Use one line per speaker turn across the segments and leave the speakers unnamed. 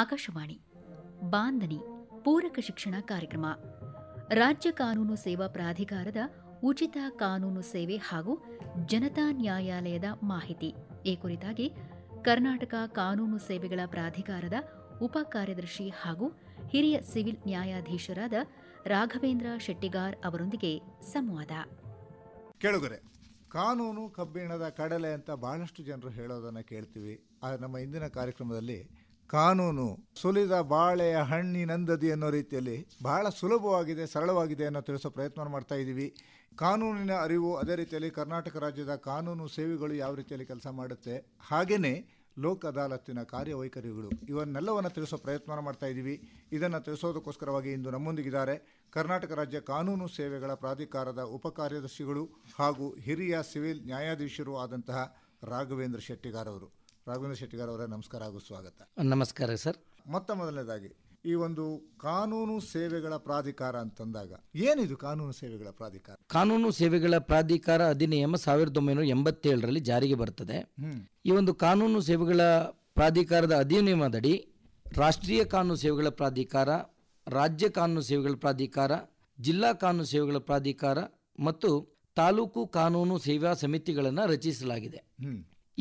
ಆಕಾಶವಾಣಿ ಬಾಂಧನಿ ಪೂರಕ ಶಿಕ್ಷಣ ಕಾರ್ಯಕ್ರಮ ರಾಜ್ಯ ಕಾನೂನು ಸೇವಾ ಪ್ರಾಧಿಕಾರದ ಉಚಿತ ಕಾನೂನು ಸೇವೆ ಹಾಗೂ ಜನತಾ ನ್ಯಾಯಾಲಯದ ಮಾಹಿತಿ ಈ ಕುರಿತಾಗಿ ಕರ್ನಾಟಕ ಕಾನೂನು ಸೇವೆಗಳ ಪ್ರಾಧಿಕಾರದ ಉಪ ಕಾರ್ಯದರ್ಶಿ ಹಾಗೂ ಹಿರಿಯ ಸಿವಿಲ್ ನ್ಯಾಯಾಧೀಶರಾದ ರಾಘವೇಂದ್ರ ಶೆಟ್ಟಿಗಾರ್ ಅವರೊಂದಿಗೆ ಸಂವಾದ ಕೇಳುಗರೆ ಕಾನೂನು ಕಬ್ಬಿಣದ ಕಡಲೆ ಅಂತ ಬಹಳಷ್ಟು ಜನರು ಹೇಳೋದನ್ನು ಕೇಳ್ತೀವಿ ನಮ್ಮ ಇಂದಿನ ಕಾರ್ಯಕ್ರಮದಲ್ಲಿ ಕಾನೂನು ಸುಲಿದ ಬಾಳೆಯ ಹಣ್ಣಿನಂದದಿ ಅನ್ನೋ ರೀತಿಯಲ್ಲಿ ಬಹಳ ಸುಲಭವಾಗಿದೆ ಸರಳವಾಗಿದೆ ಅನ್ನೋ ತಿಳಿಸೋ ಪ್ರಯತ್ನ ಮಾಡ್ತಾ ಇದ್ದೀವಿ ಕಾನೂನಿನ ಅರಿವು ಅದೇ ರೀತಿಯಲ್ಲಿ ಕರ್ನಾಟಕ ರಾಜ್ಯದ ಕಾನೂನು ಸೇವೆಗಳು ಯಾವ ರೀತಿಯಲ್ಲಿ ಕೆಲಸ ಮಾಡುತ್ತೆ ಹಾಗೆಯೇ ಲೋಕ ಅದಾಲತ್ತಿನ ಕಾರ್ಯವೈಖರಿಗಳು ಇವನ್ನೆಲ್ಲವನ್ನು ತಿಳಿಸೋ ಪ್ರಯತ್ನ ಮಾಡ್ತಾ ಇದ್ದೀವಿ ಇದನ್ನು ತಿಳಿಸೋದಕ್ಕೋಸ್ಕರವಾಗಿ ಇಂದು ನಮ್ಮೊಂದಿಗಿದ್ದಾರೆ ಕರ್ನಾಟಕ ರಾಜ್ಯ ಕಾನೂನು ಸೇವೆಗಳ ಪ್ರಾಧಿಕಾರದ ಉಪಕಾರ್ಯದರ್ಶಿಗಳು ಹಾಗೂ ಹಿರಿಯ ಸಿವಿಲ್ ನ್ಯಾಯಾಧೀಶರು ಆದಂತಹ ರಾಘವೇಂದ್ರ ಶೆಟ್ಟಿಗಾರವರು ರಾಘವೇಂದ್ರ ಶೆಟ್ಟಿಗಾರ್ ಅವರೇ ನಮಸ್ಕಾರ ಹಾಗೂ ಸ್ವಾಗತ ನಮಸ್ಕಾರ ಸರ್ ಮೊತ್ತ ಮೊದಲನೇದಾಗಿ ಈ ಒಂದು ಕಾನೂನು ಸೇವೆಗಳ ಪ್ರಾಧಿಕಾರ ಅಂತಂದಾಗ ಏನಿದು ಕಾನೂನು ಸೇವೆಗಳ ಪ್ರಾಧಿಕಾರ
ಕಾನೂನು ಸೇವೆಗಳ ಪ್ರಾಧಿಕಾರ ಅಧಿನಿಯಮ ಸಾವಿರದ ಒಂಬೈನೂರ ಎಂಬತ್ತೇಳರಲ್ಲಿ ಜಾರಿಗೆ ಬರ್ತದೆ ಈ ಒಂದು ಕಾನೂನು ಸೇವೆಗಳ ಪ್ರಾಧಿಕಾರದ ಅಧಿನಿಯಮದಡಿ ರಾಷ್ಟ್ರೀಯ ಕಾನೂನು ಸೇವೆಗಳ ಪ್ರಾಧಿಕಾರ ರಾಜ್ಯ ಕಾನೂನು ಸೇವೆಗಳ ಪ್ರಾಧಿಕಾರ ಜಿಲ್ಲಾ ಕಾನೂನು ಸೇವೆಗಳ ಪ್ರಾಧಿಕಾರ ಮತ್ತು ತಾಲೂಕು ಕಾನೂನು ಸೇವಾ ಸಮಿತಿಗಳನ್ನು ರಚಿಸಲಾಗಿದೆ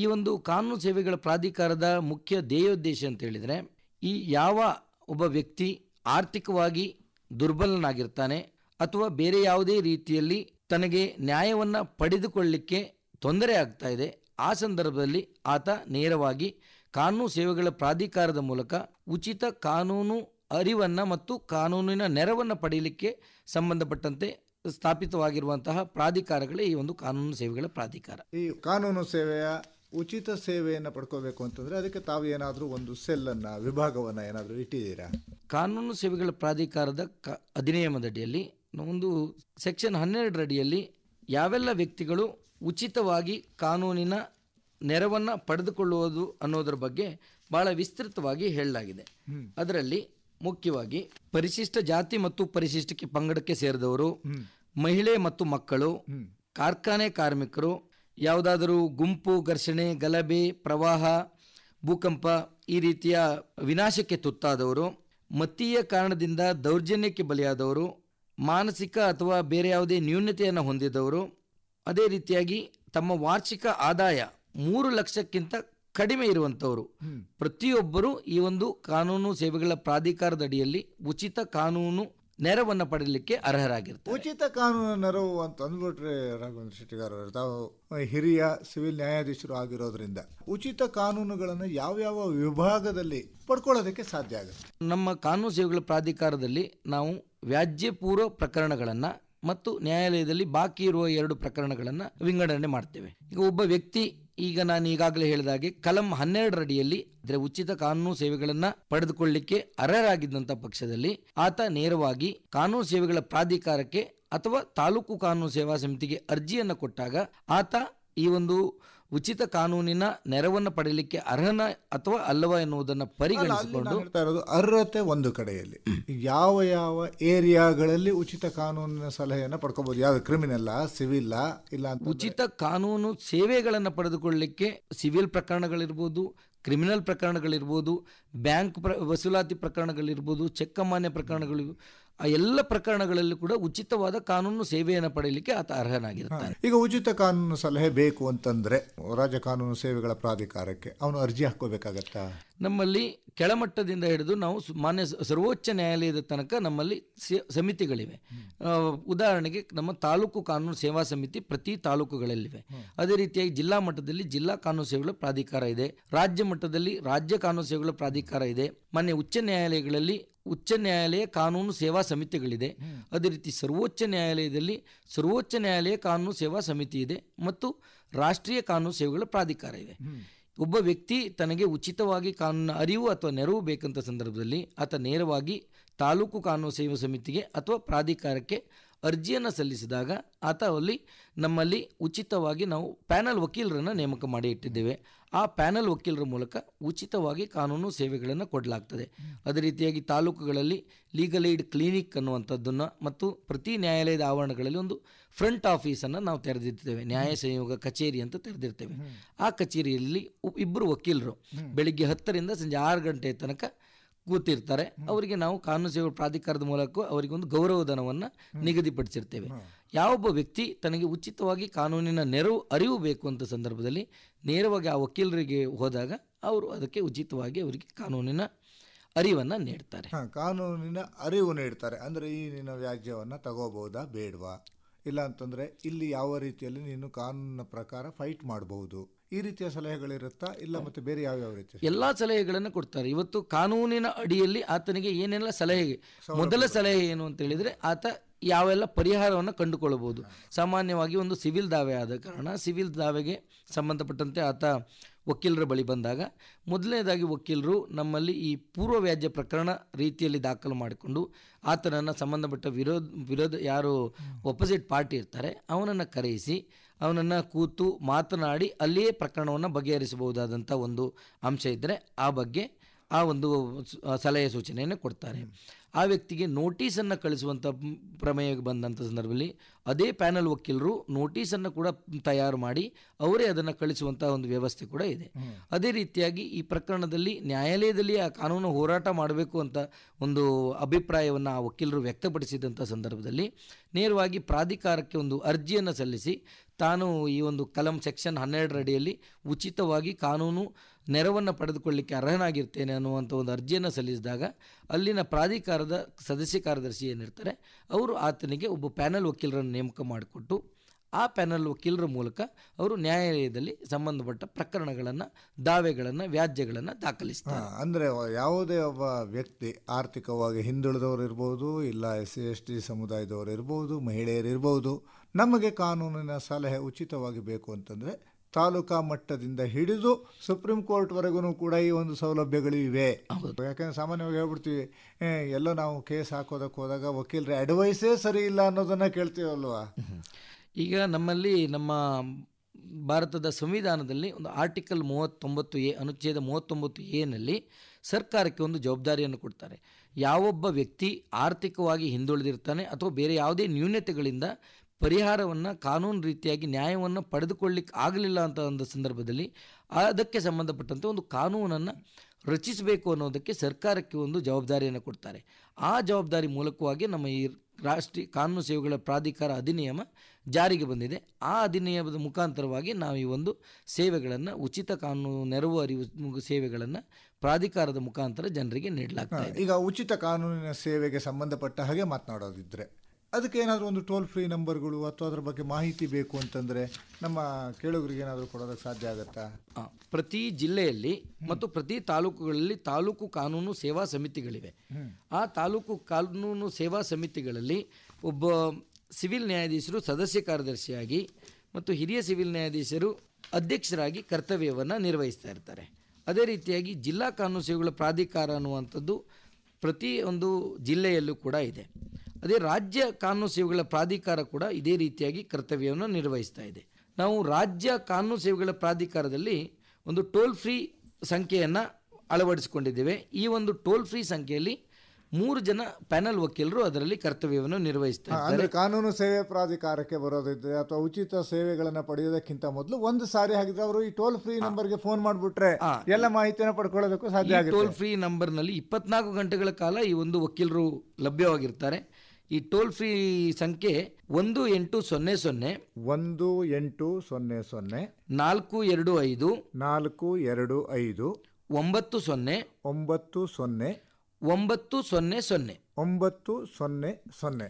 ಈ ಒಂದು ಕಾನೂನು ಸೇವೆಗಳ ಪ್ರಾಧಿಕಾರದ ಮುಖ್ಯ ಧ್ಯೇಯೋದ್ದೇಶ ಅಂತ ಹೇಳಿದರೆ ಈ ಯಾವ ಒಬ್ಬ ವ್ಯಕ್ತಿ ಆರ್ಥಿಕವಾಗಿ ದುರ್ಬಲನಾಗಿರ್ತಾನೆ ಅಥವಾ ಬೇರೆ ಯಾವುದೇ ರೀತಿಯಲ್ಲಿ ತನಗೆ ನ್ಯಾಯವನ್ನು ಪಡೆದುಕೊಳ್ಳಲಿಕ್ಕೆ ತೊಂದರೆ ಆಗ್ತಾ ಇದೆ ಆ ಸಂದರ್ಭದಲ್ಲಿ ಆತ ನೇರವಾಗಿ ಕಾನೂನು ಸೇವೆಗಳ ಪ್ರಾಧಿಕಾರದ ಮೂಲಕ ಉಚಿತ ಕಾನೂನು ಅರಿವನ್ನು ಮತ್ತು ಕಾನೂನಿನ ನೆರವನ್ನು ಪಡೆಯಲಿಕ್ಕೆ ಸಂಬಂಧಪಟ್ಟಂತೆ ಸ್ಥಾಪಿತವಾಗಿರುವಂತಹ ಪ್ರಾಧಿಕಾರಗಳೇ ಈ ಒಂದು ಕಾನೂನು ಸೇವೆಗಳ ಪ್ರಾಧಿಕಾರ
ಈ ಕಾನೂನು ಸೇವೆಯ ಉಚಿತ ಸೇವೆಯನ್ನು ಪಡ್ಕೋಬೇಕು ಅಂತಂದರೆ ಅದಕ್ಕೆ ತಾವು ಏನಾದರೂ ಒಂದು ಸೆಲ್ಲನ್ನು ವಿಭಾಗವನ್ನು ಏನಾದರೂ ಇಟ್ಟಿದ್ದೀರಾ
ಕಾನೂನು ಸೇವೆಗಳ ಪ್ರಾಧಿಕಾರದ ಕ ಅಧಿನಿಯಮದಡಿಯಲ್ಲಿ ಒಂದು ಸೆಕ್ಷನ್ ಹನ್ನೆರಡರಡಿಯಲ್ಲಿ ಯಾವೆಲ್ಲ ವ್ಯಕ್ತಿಗಳು ಉಚಿತವಾಗಿ ಕಾನೂನಿನ ನೆರವನ್ನು ಪಡೆದುಕೊಳ್ಳುವುದು ಅನ್ನೋದ್ರ ಬಗ್ಗೆ ಭಾಳ ವಿಸ್ತೃತವಾಗಿ ಹೇಳಲಾಗಿದೆ ಅದರಲ್ಲಿ ಮುಖ್ಯವಾಗಿ ಪರಿಶಿಷ್ಟ ಜಾತಿ ಮತ್ತು ಪರಿಶಿಷ್ಟಕ್ಕೆ ಪಂಗಡಕ್ಕೆ ಸೇರಿದವರು ಮಹಿಳೆ ಮತ್ತು ಮಕ್ಕಳು ಕಾರ್ಖಾನೆ ಕಾರ್ಮಿಕರು ಯಾವುದಾದರೂ ಗುಂಪು ಘರ್ಷಣೆ ಗಲಭೆ ಪ್ರವಾಹ ಭೂಕಂಪ ಈ ರೀತಿಯ ವಿನಾಶಕ್ಕೆ ತುತ್ತಾದವರು ಮತೀಯ ಕಾರಣದಿಂದ ದೌರ್ಜನ್ಯಕ್ಕೆ ಬಲಿಯಾದವರು ಮಾನಸಿಕ ಅಥವಾ ಬೇರೆ ಯಾವುದೇ ನ್ಯೂನತೆಯನ್ನು ಹೊಂದಿದವರು ಅದೇ ರೀತಿಯಾಗಿ ತಮ್ಮ ವಾರ್ಷಿಕ ಆದಾಯ ಮೂರು ಲಕ್ಷಕ್ಕಿಂತ ಕಡಿಮೆ ಇರುವಂಥವರು ಪ್ರತಿಯೊಬ್ಬರು ಈ ಒಂದು ಕಾನೂನು ಸೇವೆಗಳ ಪ್ರಾಧಿಕಾರದ ಅಡಿಯಲ್ಲಿ ಉಚಿತ ಕಾನೂನು ನೆರವನ್ನು ಪಡೆಯಲಿಕ್ಕೆ ಅರ್ಹರಾಗಿರ್ತಾರೆ
ಉಚಿತ ಕಾನೂನು ನೆರವು ಅಂತ ಅಂದ್ಬಿಟ್ರೆ ರಾಘವೇಂದ್ರ ಶೆಟ್ಟಿಗಾರರು ತಾವು ಹಿರಿಯ ಸಿವಿಲ್ ನ್ಯಾಯಾಧೀಶರು ಆಗಿರೋದ್ರಿಂದ ಉಚಿತ ಕಾನೂನುಗಳನ್ನು ಯಾವ ಯಾವ ವಿಭಾಗದಲ್ಲಿ ಪಡ್ಕೊಳ್ಳೋದಕ್ಕೆ ಸಾಧ್ಯ ಆಗುತ್ತೆ
ನಮ್ಮ ಕಾನೂನು ಸೇವೆಗಳ ಪ್ರಾಧಿಕಾರದಲ್ಲಿ ನಾವು ವ್ಯಾಜ್ಯಪೂರ್ವ ಪ್ರಕರಣಗಳನ್ನು ಮತ್ತು ನ್ಯಾಯಾಲಯದಲ್ಲಿ ಬಾಕಿ ಇರುವ ಎರಡು ಪ್ರಕರಣಗಳನ್ನು ವಿಂಗಡಣೆ ಮಾಡ್ತೇವೆ ಈಗ ಒಬ್ಬ ವ್ಯಕ್ತಿ ಈಗ ನಾನು ಈಗಾಗಲೇ ಹೇಳಿದ ಹಾಗೆ ಕಲಂ ಹನ್ನೆರಡರಡಿಯಲ್ಲಿ ಅಂದ್ರೆ ಉಚಿತ ಕಾನೂನು ಸೇವೆಗಳನ್ನು ಪಡೆದುಕೊಳ್ಳಿಕ್ಕೆ ಅರ್ಹರಾಗಿದ್ದಂಥ ಪಕ್ಷದಲ್ಲಿ ಆತ ನೇರವಾಗಿ ಕಾನೂನು ಸೇವೆಗಳ ಪ್ರಾಧಿಕಾರಕ್ಕೆ ಅಥವಾ ತಾಲೂಕು ಕಾನೂನು ಸೇವಾ ಸಮಿತಿಗೆ ಅರ್ಜಿಯನ್ನು ಕೊಟ್ಟಾಗ ಆತ ಈ ಒಂದು ಉಚಿತ ಕಾನೂನಿನ ನೆರವನ್ನು ಪಡೆಯಲಿಕ್ಕೆ ಅರ್ಹನ ಅಥವಾ ಅಲ್ಲವ ಎನ್ನುವುದನ್ನು ಪರಿಗಣಿಸಿಕೊಂಡು
ಅರ್ಹತೆ ಒಂದು ಕಡೆಯಲ್ಲಿ ಯಾವ ಯಾವ ಏರಿಯಾಗಳಲ್ಲಿ ಉಚಿತ ಕಾನೂನಿನ ಸಲಹೆಯನ್ನು ಪಡ್ಕೋಬಹುದು ಯಾವ ಕ್ರಿಮಿನಲ್ ಸಿವಿಲ್ ಇಲ್ಲ
ಉಚಿತ ಕಾನೂನು ಸೇವೆಗಳನ್ನು ಪಡೆದುಕೊಳ್ಳಲಿಕ್ಕೆ ಸಿವಿಲ್ ಪ್ರಕರಣಗಳಿರ್ಬೋದು ಕ್ರಿಮಿನಲ್ ಪ್ರಕರಣಗಳಿರ್ಬೋದು ಬ್ಯಾಂಕ್ ಪ್ರ ವಸೂಲಾತಿ ಪ್ರಕರಣಗಳಿರ್ಬೋದು ಚೆಕ್ ಅಮಾನ್ಯ ಪ್ರಕರಣಗಳು ಆ ಎಲ್ಲ ಪ್ರಕರಣಗಳಲ್ಲಿ ಕೂಡ ಉಚಿತವಾದ ಕಾನೂನು ಸೇವೆಯನ್ನು ಪಡೆಯಲಿಕ್ಕೆ ಆತ ಅರ್ಹನಾಗಿರುತ್ತಾನೆ
ಈಗ ಉಚಿತ ಕಾನೂನು ಸಲಹೆ ಬೇಕು ಅಂತಂದ್ರೆ ರಾಜ್ಯ ಕಾನೂನು ಸೇವೆಗಳ ಪ್ರಾಧಿಕಾರಕ್ಕೆ ಅವನು ಅರ್ಜಿ ಹಾಕೋಬೇಕಾಗತ್ತ
ನಮ್ಮಲ್ಲಿ ಕೆಳಮಟ್ಟದಿಂದ ಹಿಡಿದು ನಾವು ಮಾನ್ಯ ಸರ್ವೋಚ್ಚ ನ್ಯಾಯಾಲಯದ ತನಕ ನಮ್ಮಲ್ಲಿ ಸಮಿತಿಗಳಿವೆ ಉದಾಹರಣೆಗೆ ನಮ್ಮ ತಾಲೂಕು ಕಾನೂನು ಸೇವಾ ಸಮಿತಿ ಪ್ರತಿ ತಾಲೂಕುಗಳಲ್ಲಿವೆ ಅದೇ ರೀತಿಯಾಗಿ ಜಿಲ್ಲಾ ಮಟ್ಟದಲ್ಲಿ ಜಿಲ್ಲಾ ಕಾನೂನು ಸೇವೆಗಳ ಪ್ರಾಧಿಕಾರ ಇದೆ ರಾಜ್ಯ ಮಟ್ಟದಲ್ಲಿ ರಾಜ್ಯ ಕಾನೂನು ಸೇವೆಗಳ ಪ್ರಾಧಿಕಾರ ಇದೆ ಮಾನ್ಯ ಉಚ್ಚ ನ್ಯಾಯಾಲಯಗಳಲ್ಲಿ ಉಚ್ಚ ನ್ಯಾಯಾಲಯ ಕಾನೂನು ಸೇವಾ ಸಮಿತಿಗಳಿದೆ ಅದೇ ರೀತಿ ಸರ್ವೋಚ್ಚ ನ್ಯಾಯಾಲಯದಲ್ಲಿ ಸರ್ವೋಚ್ಚ ನ್ಯಾಯಾಲಯ ಕಾನೂನು ಸೇವಾ ಸಮಿತಿ ಇದೆ ಮತ್ತು ರಾಷ್ಟ್ರೀಯ ಕಾನೂನು ಸೇವೆಗಳ ಪ್ರಾಧಿಕಾರ ಇದೆ ಒಬ್ಬ ವ್ಯಕ್ತಿ ತನಗೆ ಉಚಿತವಾಗಿ ಕಾನೂನು ಅರಿವು ಅಥವಾ ನೆರವು ಬೇಕಂತ ಸಂದರ್ಭದಲ್ಲಿ ಆತ ನೇರವಾಗಿ ತಾಲೂಕು ಕಾನೂನು ಸೇವಾ ಸಮಿತಿಗೆ ಅಥವಾ ಪ್ರಾಧಿಕಾರಕ್ಕೆ ಅರ್ಜಿಯನ್ನು ಸಲ್ಲಿಸಿದಾಗ ಆತ ಅಲ್ಲಿ ನಮ್ಮಲ್ಲಿ ಉಚಿತವಾಗಿ ನಾವು ಪ್ಯಾನಲ್ ವಕೀಲರನ್ನು ನೇಮಕ ಮಾಡಿ ಇಟ್ಟಿದ್ದೇವೆ ಆ ಪ್ಯಾನಲ್ ವಕೀಲರ ಮೂಲಕ ಉಚಿತವಾಗಿ ಕಾನೂನು ಸೇವೆಗಳನ್ನು ಕೊಡಲಾಗ್ತದೆ ಅದೇ ರೀತಿಯಾಗಿ ತಾಲೂಕುಗಳಲ್ಲಿ ಲೀಗಲ್ ಏಡ್ ಕ್ಲಿನಿಕ್ ಅನ್ನುವಂಥದ್ದನ್ನು ಮತ್ತು ಪ್ರತಿ ನ್ಯಾಯಾಲಯದ ಆವರಣಗಳಲ್ಲಿ ಒಂದು ಫ್ರಂಟ್ ಆಫೀಸನ್ನು ನಾವು ತೆರೆದಿರ್ತೇವೆ ನ್ಯಾಯ ಸಂಯೋಗ ಕಚೇರಿ ಅಂತ ತೆರೆದಿರ್ತೇವೆ ಆ ಕಚೇರಿಯಲ್ಲಿ ಇಬ್ಬರು ವಕೀಲರು ಬೆಳಿಗ್ಗೆ ಹತ್ತರಿಂದ ಸಂಜೆ ಆರು ಗಂಟೆ ತನಕ ಕೂತಿರ್ತಾರೆ ಅವರಿಗೆ ನಾವು ಕಾನೂನು ಸೇವಾ ಪ್ರಾಧಿಕಾರದ ಮೂಲಕ ಅವರಿಗೆ ಒಂದು ಗೌರವಧನವನ್ನು ನಿಗದಿಪಡಿಸಿರ್ತೇವೆ ಯಾವೊಬ್ಬ ವ್ಯಕ್ತಿ ತನಗೆ ಉಚಿತವಾಗಿ ಕಾನೂನಿನ ನೆರವು ಅರಿವು ಬೇಕು ಅಂತ ಸಂದರ್ಭದಲ್ಲಿ ನೇರವಾಗಿ ಆ ವಕೀಲರಿಗೆ ಹೋದಾಗ ಅವರು ಅದಕ್ಕೆ ಉಚಿತವಾಗಿ ಅವರಿಗೆ ಕಾನೂನಿನ
ಅರಿವನ್ನು ನೀಡ್ತಾರೆ ಕಾನೂನಿನ ಅರಿವು ನೀಡ್ತಾರೆ ಅಂದರೆ ಈ ನಿನ್ನ ವ್ಯಾಜ್ಯವನ್ನು ತಗೋಬಹುದಾ ಬೇಡವಾ ಇಲ್ಲ ಅಂತಂದರೆ ಇಲ್ಲಿ ಯಾವ ರೀತಿಯಲ್ಲಿ ನೀನು ಕಾನೂನಿನ ಪ್ರಕಾರ ಫೈಟ್ ಮಾಡಬಹುದು ಈ ರೀತಿಯ ಸಲಹೆಗಳಿರುತ್ತಾ ಇಲ್ಲ ಮತ್ತು ಬೇರೆ ಯಾವ್ಯಾವ ರೀತಿ ಎಲ್ಲ
ಸಲಹೆಗಳನ್ನು ಕೊಡ್ತಾರೆ ಇವತ್ತು ಕಾನೂನಿನ ಅಡಿಯಲ್ಲಿ ಆತನಿಗೆ ಏನೆಲ್ಲ ಸಲಹೆ ಮೊದಲ ಸಲಹೆ ಏನು ಅಂತ ಹೇಳಿದರೆ ಆತ ಯಾವೆಲ್ಲ ಪರಿಹಾರವನ್ನು ಕಂಡುಕೊಳ್ಳಬಹುದು ಸಾಮಾನ್ಯವಾಗಿ ಒಂದು ಸಿವಿಲ್ ದಾವೆ ಆದ ಕಾರಣ ಸಿವಿಲ್ ದಾವೆಗೆ ಸಂಬಂಧಪಟ್ಟಂತೆ ಆತ ವಕೀಲರ ಬಳಿ ಬಂದಾಗ ಮೊದಲನೇದಾಗಿ ವಕೀಲರು ನಮ್ಮಲ್ಲಿ ಈ ಪೂರ್ವ ವ್ಯಾಜ್ಯ ಪ್ರಕರಣ ರೀತಿಯಲ್ಲಿ ದಾಖಲು ಮಾಡಿಕೊಂಡು ಆತನನ್ನು ಸಂಬಂಧಪಟ್ಟ ವಿರೋಧ ವಿರೋಧ ಯಾರು ಒಪೋಸಿಟ್ ಪಾರ್ಟಿ ಇರ್ತಾರೆ ಅವನನ್ನು ಕರೆಯಿಸಿ ಅವನನ್ನು ಕೂತು ಮಾತನಾಡಿ ಅಲ್ಲಿಯೇ ಪ್ರಕರಣವನ್ನು ಬಗೆಹರಿಸಬಹುದಾದಂಥ ಒಂದು ಅಂಶ ಇದ್ದರೆ ಆ ಬಗ್ಗೆ ಆ ಒಂದು ಸಲಹೆ ಸೂಚನೆಯನ್ನು ಕೊಡ್ತಾರೆ ಆ ವ್ಯಕ್ತಿಗೆ ನೋಟಿಸನ್ನು ಕಳಿಸುವಂಥ ಪ್ರಮೇಯ ಬಂದಂಥ ಸಂದರ್ಭದಲ್ಲಿ ಅದೇ ಪ್ಯಾನಲ್ ವಕೀಲರು ನೋಟಿಸನ್ನು ಕೂಡ ತಯಾರು ಮಾಡಿ ಅವರೇ ಅದನ್ನು ಕಳಿಸುವಂಥ ಒಂದು ವ್ಯವಸ್ಥೆ ಕೂಡ ಇದೆ ಅದೇ ರೀತಿಯಾಗಿ ಈ ಪ್ರಕರಣದಲ್ಲಿ ನ್ಯಾಯಾಲಯದಲ್ಲಿ ಆ ಕಾನೂನು ಹೋರಾಟ ಮಾಡಬೇಕು ಅಂತ ಒಂದು ಅಭಿಪ್ರಾಯವನ್ನು ಆ ವಕೀಲರು ವ್ಯಕ್ತಪಡಿಸಿದಂಥ ಸಂದರ್ಭದಲ್ಲಿ ನೇರವಾಗಿ ಪ್ರಾಧಿಕಾರಕ್ಕೆ ಒಂದು ಅರ್ಜಿಯನ್ನು ಸಲ್ಲಿಸಿ ತಾನು ಈ ಒಂದು ಕಲಂ ಸೆಕ್ಷನ್ ಹನ್ನೆರಡರಡಿಯಲ್ಲಿ ಉಚಿತವಾಗಿ ಕಾನೂನು ನೆರವನ್ನು ಪಡೆದುಕೊಳ್ಳಿಕ್ಕೆ ಅರ್ಹನಾಗಿರ್ತೇನೆ ಅನ್ನುವಂಥ ಒಂದು ಅರ್ಜಿಯನ್ನು ಸಲ್ಲಿಸಿದಾಗ ಅಲ್ಲಿನ ಪ್ರಾಧಿಕಾರದ ಸದಸ್ಯ ಕಾರ್ಯದರ್ಶಿ ಏನಿರ್ತಾರೆ ಅವರು ಆತನಿಗೆ ಒಬ್ಬ ಪ್ಯಾನಲ್ ವಕೀಲರನ್ನು ನೇಮಕ ಮಾಡಿಕೊಟ್ಟು ಆ ಪ್ಯಾನಲ್ ವಕೀಲರ ಮೂಲಕ ಅವರು ನ್ಯಾಯಾಲಯದಲ್ಲಿ ಸಂಬಂಧಪಟ್ಟ ಪ್ರಕರಣಗಳನ್ನು ದಾವೆಗಳನ್ನು ವ್ಯಾಜ್ಯಗಳನ್ನು ದಾಖಲಿಸ್ತಾರೆ
ಅಂದರೆ ಯಾವುದೇ ಒಬ್ಬ ವ್ಯಕ್ತಿ ಆರ್ಥಿಕವಾಗಿ ಹಿಂದುಳಿದವರು ಇರ್ಬೋದು ಇಲ್ಲ ಎಸ್ ಸಿ ಎಸ್ ಟಿ ಸಮುದಾಯದವರು ಇರ್ಬೋದು ಮಹಿಳೆಯರಿರ್ಬೋದು ನಮಗೆ ಕಾನೂನಿನ ಸಲಹೆ ಉಚಿತವಾಗಿ ಬೇಕು ಅಂತಂದರೆ ತಾಲೂಕಾ ಮಟ್ಟದಿಂದ ಹಿಡಿದು ಸುಪ್ರೀಂ ಕೋರ್ಟ್ವರೆಗೂ ಕೂಡ ಈ ಒಂದು ಸೌಲಭ್ಯಗಳು ಇವೆ ಯಾಕಂದರೆ ಸಾಮಾನ್ಯವಾಗಿ ಹೇಳ್ಬಿಡ್ತೀವಿ ಎಲ್ಲ ನಾವು ಕೇಸ್ ಹಾಕೋದಕ್ಕೆ ಹೋದಾಗ ವಕೀಲರ ಅಡ್ವೈಸೇ ಸರಿ ಇಲ್ಲ ಅನ್ನೋದನ್ನು ಕೇಳ್ತೀವಲ್ವಾ
ಈಗ ನಮ್ಮಲ್ಲಿ ನಮ್ಮ ಭಾರತದ ಸಂವಿಧಾನದಲ್ಲಿ ಒಂದು ಆರ್ಟಿಕಲ್ ಮೂವತ್ತೊಂಬತ್ತು ಎ ಅನುಚ್ಛೇದ ಮೂವತ್ತೊಂಬತ್ತು ಎನಲ್ಲಿ ಸರ್ಕಾರಕ್ಕೆ ಒಂದು ಜವಾಬ್ದಾರಿಯನ್ನು ಕೊಡ್ತಾರೆ ಯಾವೊಬ್ಬ ವ್ಯಕ್ತಿ ಆರ್ಥಿಕವಾಗಿ ಹಿಂದುಳಿದಿರ್ತಾನೆ ಅಥವಾ ಬೇರೆ ಯಾವುದೇ ನ್ಯೂನತೆಗಳಿಂದ ಪರಿಹಾರವನ್ನು ಕಾನೂನು ರೀತಿಯಾಗಿ ನ್ಯಾಯವನ್ನು ಪಡೆದುಕೊಳ್ಳಿಕ್ಕೆ ಆಗಲಿಲ್ಲ ಅಂತ ಒಂದು ಸಂದರ್ಭದಲ್ಲಿ ಅದಕ್ಕೆ ಸಂಬಂಧಪಟ್ಟಂತೆ ಒಂದು ಕಾನೂನನ್ನು ರಚಿಸಬೇಕು ಅನ್ನೋದಕ್ಕೆ ಸರ್ಕಾರಕ್ಕೆ ಒಂದು ಜವಾಬ್ದಾರಿಯನ್ನು ಕೊಡ್ತಾರೆ ಆ ಜವಾಬ್ದಾರಿ ಮೂಲಕವಾಗಿ ನಮ್ಮ ಈ ರಾಷ್ಟ್ರೀಯ ಕಾನೂನು ಸೇವೆಗಳ ಪ್ರಾಧಿಕಾರ ಅಧಿನಿಯಮ ಜಾರಿಗೆ ಬಂದಿದೆ ಆ ಅಧಿನಿಯಮದ ಮುಖಾಂತರವಾಗಿ ನಾವು ಈ ಒಂದು ಸೇವೆಗಳನ್ನು ಉಚಿತ ಕಾನೂನು ನೆರವು ಅರಿವು ಸೇವೆಗಳನ್ನು ಪ್ರಾಧಿಕಾರದ ಮುಖಾಂತರ ಜನರಿಗೆ
ನೀಡಲಾಗ್ತದೆ ಈಗ ಉಚಿತ ಕಾನೂನಿನ ಸೇವೆಗೆ ಸಂಬಂಧಪಟ್ಟ ಹಾಗೆ ಮಾತನಾಡೋದಿದ್ದರೆ ಅದಕ್ಕೆ ಏನಾದರೂ ಒಂದು ಟೋಲ್ ಫ್ರೀ ನಂಬರ್ಗಳು ಅಥವಾ ಅದರ ಬಗ್ಗೆ ಮಾಹಿತಿ ಬೇಕು ಅಂತಂದರೆ ನಮ್ಮ ಕೇಳುಗರಿಗೆ ಏನಾದರೂ ಕೊಡೋದಕ್ಕೆ ಸಾಧ್ಯ ಆಗುತ್ತಾ
ಪ್ರತಿ ಜಿಲ್ಲೆಯಲ್ಲಿ ಮತ್ತು ಪ್ರತಿ ತಾಲೂಕುಗಳಲ್ಲಿ ತಾಲೂಕು ಕಾನೂನು ಸೇವಾ ಸಮಿತಿಗಳಿವೆ ಆ ತಾಲೂಕು ಕಾನೂನು ಸೇವಾ ಸಮಿತಿಗಳಲ್ಲಿ ಒಬ್ಬ ಸಿವಿಲ್ ನ್ಯಾಯಾಧೀಶರು ಸದಸ್ಯ ಕಾರ್ಯದರ್ಶಿಯಾಗಿ ಮತ್ತು ಹಿರಿಯ ಸಿವಿಲ್ ನ್ಯಾಯಾಧೀಶರು ಅಧ್ಯಕ್ಷರಾಗಿ ಕರ್ತವ್ಯವನ್ನು ನಿರ್ವಹಿಸ್ತಾ ಇರ್ತಾರೆ ಅದೇ ರೀತಿಯಾಗಿ ಜಿಲ್ಲಾ ಕಾನೂನು ಸೇವೆಗಳ ಪ್ರಾಧಿಕಾರ ಅನ್ನುವಂಥದ್ದು ಪ್ರತಿ ಒಂದು ಜಿಲ್ಲೆಯಲ್ಲೂ ಕೂಡ ಇದೆ ಅದೇ ರಾಜ್ಯ ಕಾನೂನು ಸೇವೆಗಳ ಪ್ರಾಧಿಕಾರ ಕೂಡ ಇದೇ ರೀತಿಯಾಗಿ ಕರ್ತವ್ಯವನ್ನು ನಿರ್ವಹಿಸ್ತಾ ಇದೆ ನಾವು ರಾಜ್ಯ ಕಾನೂನು ಸೇವೆಗಳ ಪ್ರಾಧಿಕಾರದಲ್ಲಿ ಒಂದು ಟೋಲ್ ಫ್ರೀ ಸಂಖ್ಯೆಯನ್ನು ಅಳವಡಿಸಿಕೊಂಡಿದ್ದೇವೆ ಈ ಒಂದು ಟೋಲ್ ಫ್ರೀ ಸಂಖ್ಯೆಯಲ್ಲಿ ಮೂರು ಜನ ಪ್ಯಾನಲ್ ವಕೀಲರು ಅದರಲ್ಲಿ ಕರ್ತವ್ಯವನ್ನು ನಿರ್ವಹಿಸ್ತಾರೆ
ಕಾನೂನು ಸೇವೆ ಪ್ರಾಧಿಕಾರಕ್ಕೆ ಬರೋದಿದ್ರೆ ಅಥವಾ ಉಚಿತ ಸೇವೆಗಳನ್ನು ಪಡೆಯೋದಕ್ಕಿಂತ ಮೊದಲು ಒಂದು ಸಾರಿ ಹಾಕಿದ್ರೆ ಅವರು ಈ ಟೋಲ್ ಫ್ರೀ ನಂಬರ್ಗೆ ಫೋನ್ ಮಾಡಿಬಿಟ್ರೆ ಎಲ್ಲ ಮಾಹಿತಿಯನ್ನು ಪಡ್ಕೊಳ್ಳೋದಕ್ಕೂ ಸಾಧ್ಯ ಟೋಲ್
ಫ್ರೀ ನಂಬರ್ನಲ್ಲಿ ಇಪ್ಪತ್ನಾಲ್ಕು ಗಂಟೆಗಳ ಕಾಲ ಈ ಒಂದು ವಕೀಲರು ಲಭ್ಯವಾಗಿರ್ತಾರೆ ಈ ಟೋಲ್ ಫ್ರೀ
ಸಂಖ್ಯೆ ಒಂದು ಎಂಟು ಸೊನ್ನೆ ಸೊನ್ನೆ ಒಂದು ಎಂಟು ಸೊನ್ನೆ ಸೊನ್ನೆ ನಾಲ್ಕು ಎರಡು ಐದು ನಾಲ್ಕು ಎರಡು ಐದು ಒಂಬತ್ತು ಸೊನ್ನೆ ಒಂಬತ್ತು ಸೊನ್ನೆ ಒಂಬತ್ತು ಸೊನ್ನೆ ಸೊನ್ನೆ ಒಂಬತ್ತು ಸೊನ್ನೆ ಸೊನ್ನೆ